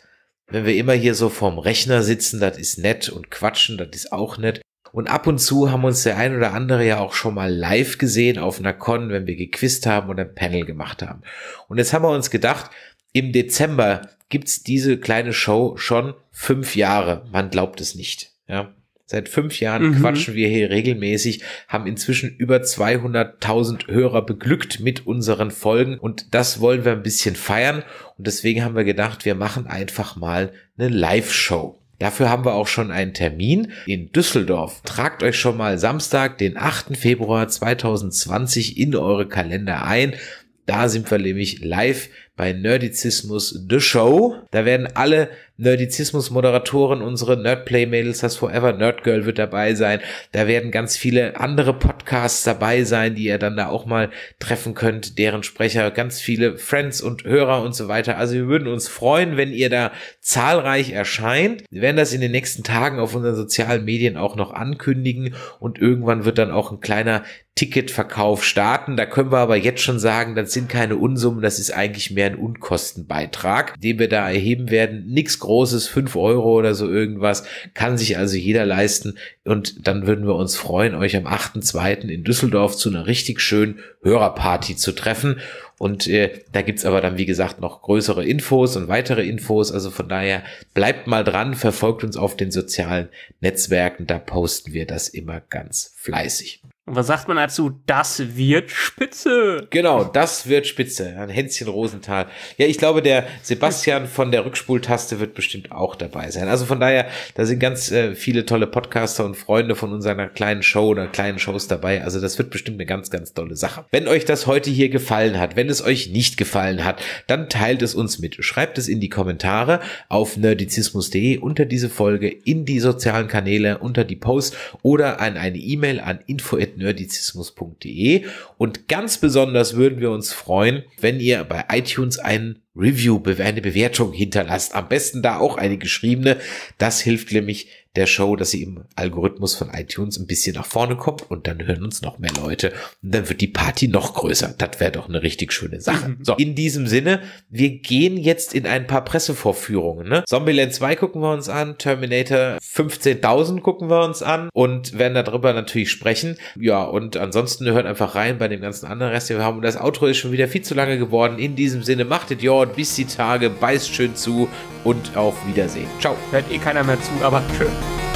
wenn wir immer hier so vorm Rechner sitzen, das ist nett und quatschen, das ist auch nett. Und ab und zu haben uns der ein oder andere ja auch schon mal live gesehen auf einer Con, wenn wir gequist haben und ein Panel gemacht haben. Und jetzt haben wir uns gedacht, im Dezember gibt's diese kleine Show schon fünf Jahre. Man glaubt es nicht. Ja. Seit fünf Jahren mhm. quatschen wir hier regelmäßig, haben inzwischen über 200.000 Hörer beglückt mit unseren Folgen und das wollen wir ein bisschen feiern und deswegen haben wir gedacht, wir machen einfach mal eine Live-Show. Dafür haben wir auch schon einen Termin in Düsseldorf. Tragt euch schon mal Samstag, den 8. Februar 2020 in eure Kalender ein. Da sind wir nämlich live bei Nerdizismus The Show. Da werden alle Nerdizismus-Moderatorin, unsere Nerdplay-Mädels, das Forever Nerd Girl wird dabei sein. Da werden ganz viele andere Podcasts dabei sein, die ihr dann da auch mal treffen könnt, deren Sprecher, ganz viele Friends und Hörer und so weiter. Also wir würden uns freuen, wenn ihr da zahlreich erscheint. Wir werden das in den nächsten Tagen auf unseren sozialen Medien auch noch ankündigen und irgendwann wird dann auch ein kleiner Ticketverkauf starten. Da können wir aber jetzt schon sagen, das sind keine Unsummen, das ist eigentlich mehr ein Unkostenbeitrag, den wir da erheben werden. Nichts Großes, fünf Euro oder so irgendwas, kann sich also jeder leisten. Und dann würden wir uns freuen, euch am 8.2. in Düsseldorf zu einer richtig schönen Hörerparty zu treffen. Und äh, da gibt's aber dann, wie gesagt, noch größere Infos und weitere Infos. Also von daher bleibt mal dran, verfolgt uns auf den sozialen Netzwerken. Da posten wir das immer ganz fleißig. Und was sagt man dazu? Das wird spitze. Genau, das wird spitze. Ein Hänschen Rosenthal. Ja, ich glaube, der Sebastian von der Rückspultaste wird bestimmt auch dabei sein. Also von daher, da sind ganz äh, viele tolle Podcaster und Freunde von unserer kleinen Show oder kleinen Shows dabei. Also das wird bestimmt eine ganz, ganz tolle Sache. Wenn euch das heute hier gefallen hat, wenn es euch nicht gefallen hat, dann teilt es uns mit. Schreibt es in die Kommentare auf nerdizismus.de unter diese Folge, in die sozialen Kanäle, unter die Post oder an eine E-Mail an info@ nerdizismus.de und ganz besonders würden wir uns freuen, wenn ihr bei iTunes einen Review, eine Bewertung hinterlasst. Am besten da auch eine geschriebene. Das hilft nämlich der Show, dass sie im Algorithmus von iTunes ein bisschen nach vorne kommt und dann hören uns noch mehr Leute und dann wird die Party noch größer. Das wäre doch eine richtig schöne Sache. Mhm. So, in diesem Sinne, wir gehen jetzt in ein paar Pressevorführungen. Ne? Zombieland 2 gucken wir uns an, Terminator 15.000 gucken wir uns an und werden darüber natürlich sprechen. Ja, und ansonsten hört einfach rein bei dem ganzen anderen Rest, den wir haben. Und das Outro ist schon wieder viel zu lange geworden. In diesem Sinne, macht es, bis die Tage. Beißt schön zu und auf Wiedersehen. Ciao. Hört eh keiner mehr zu, aber tschö.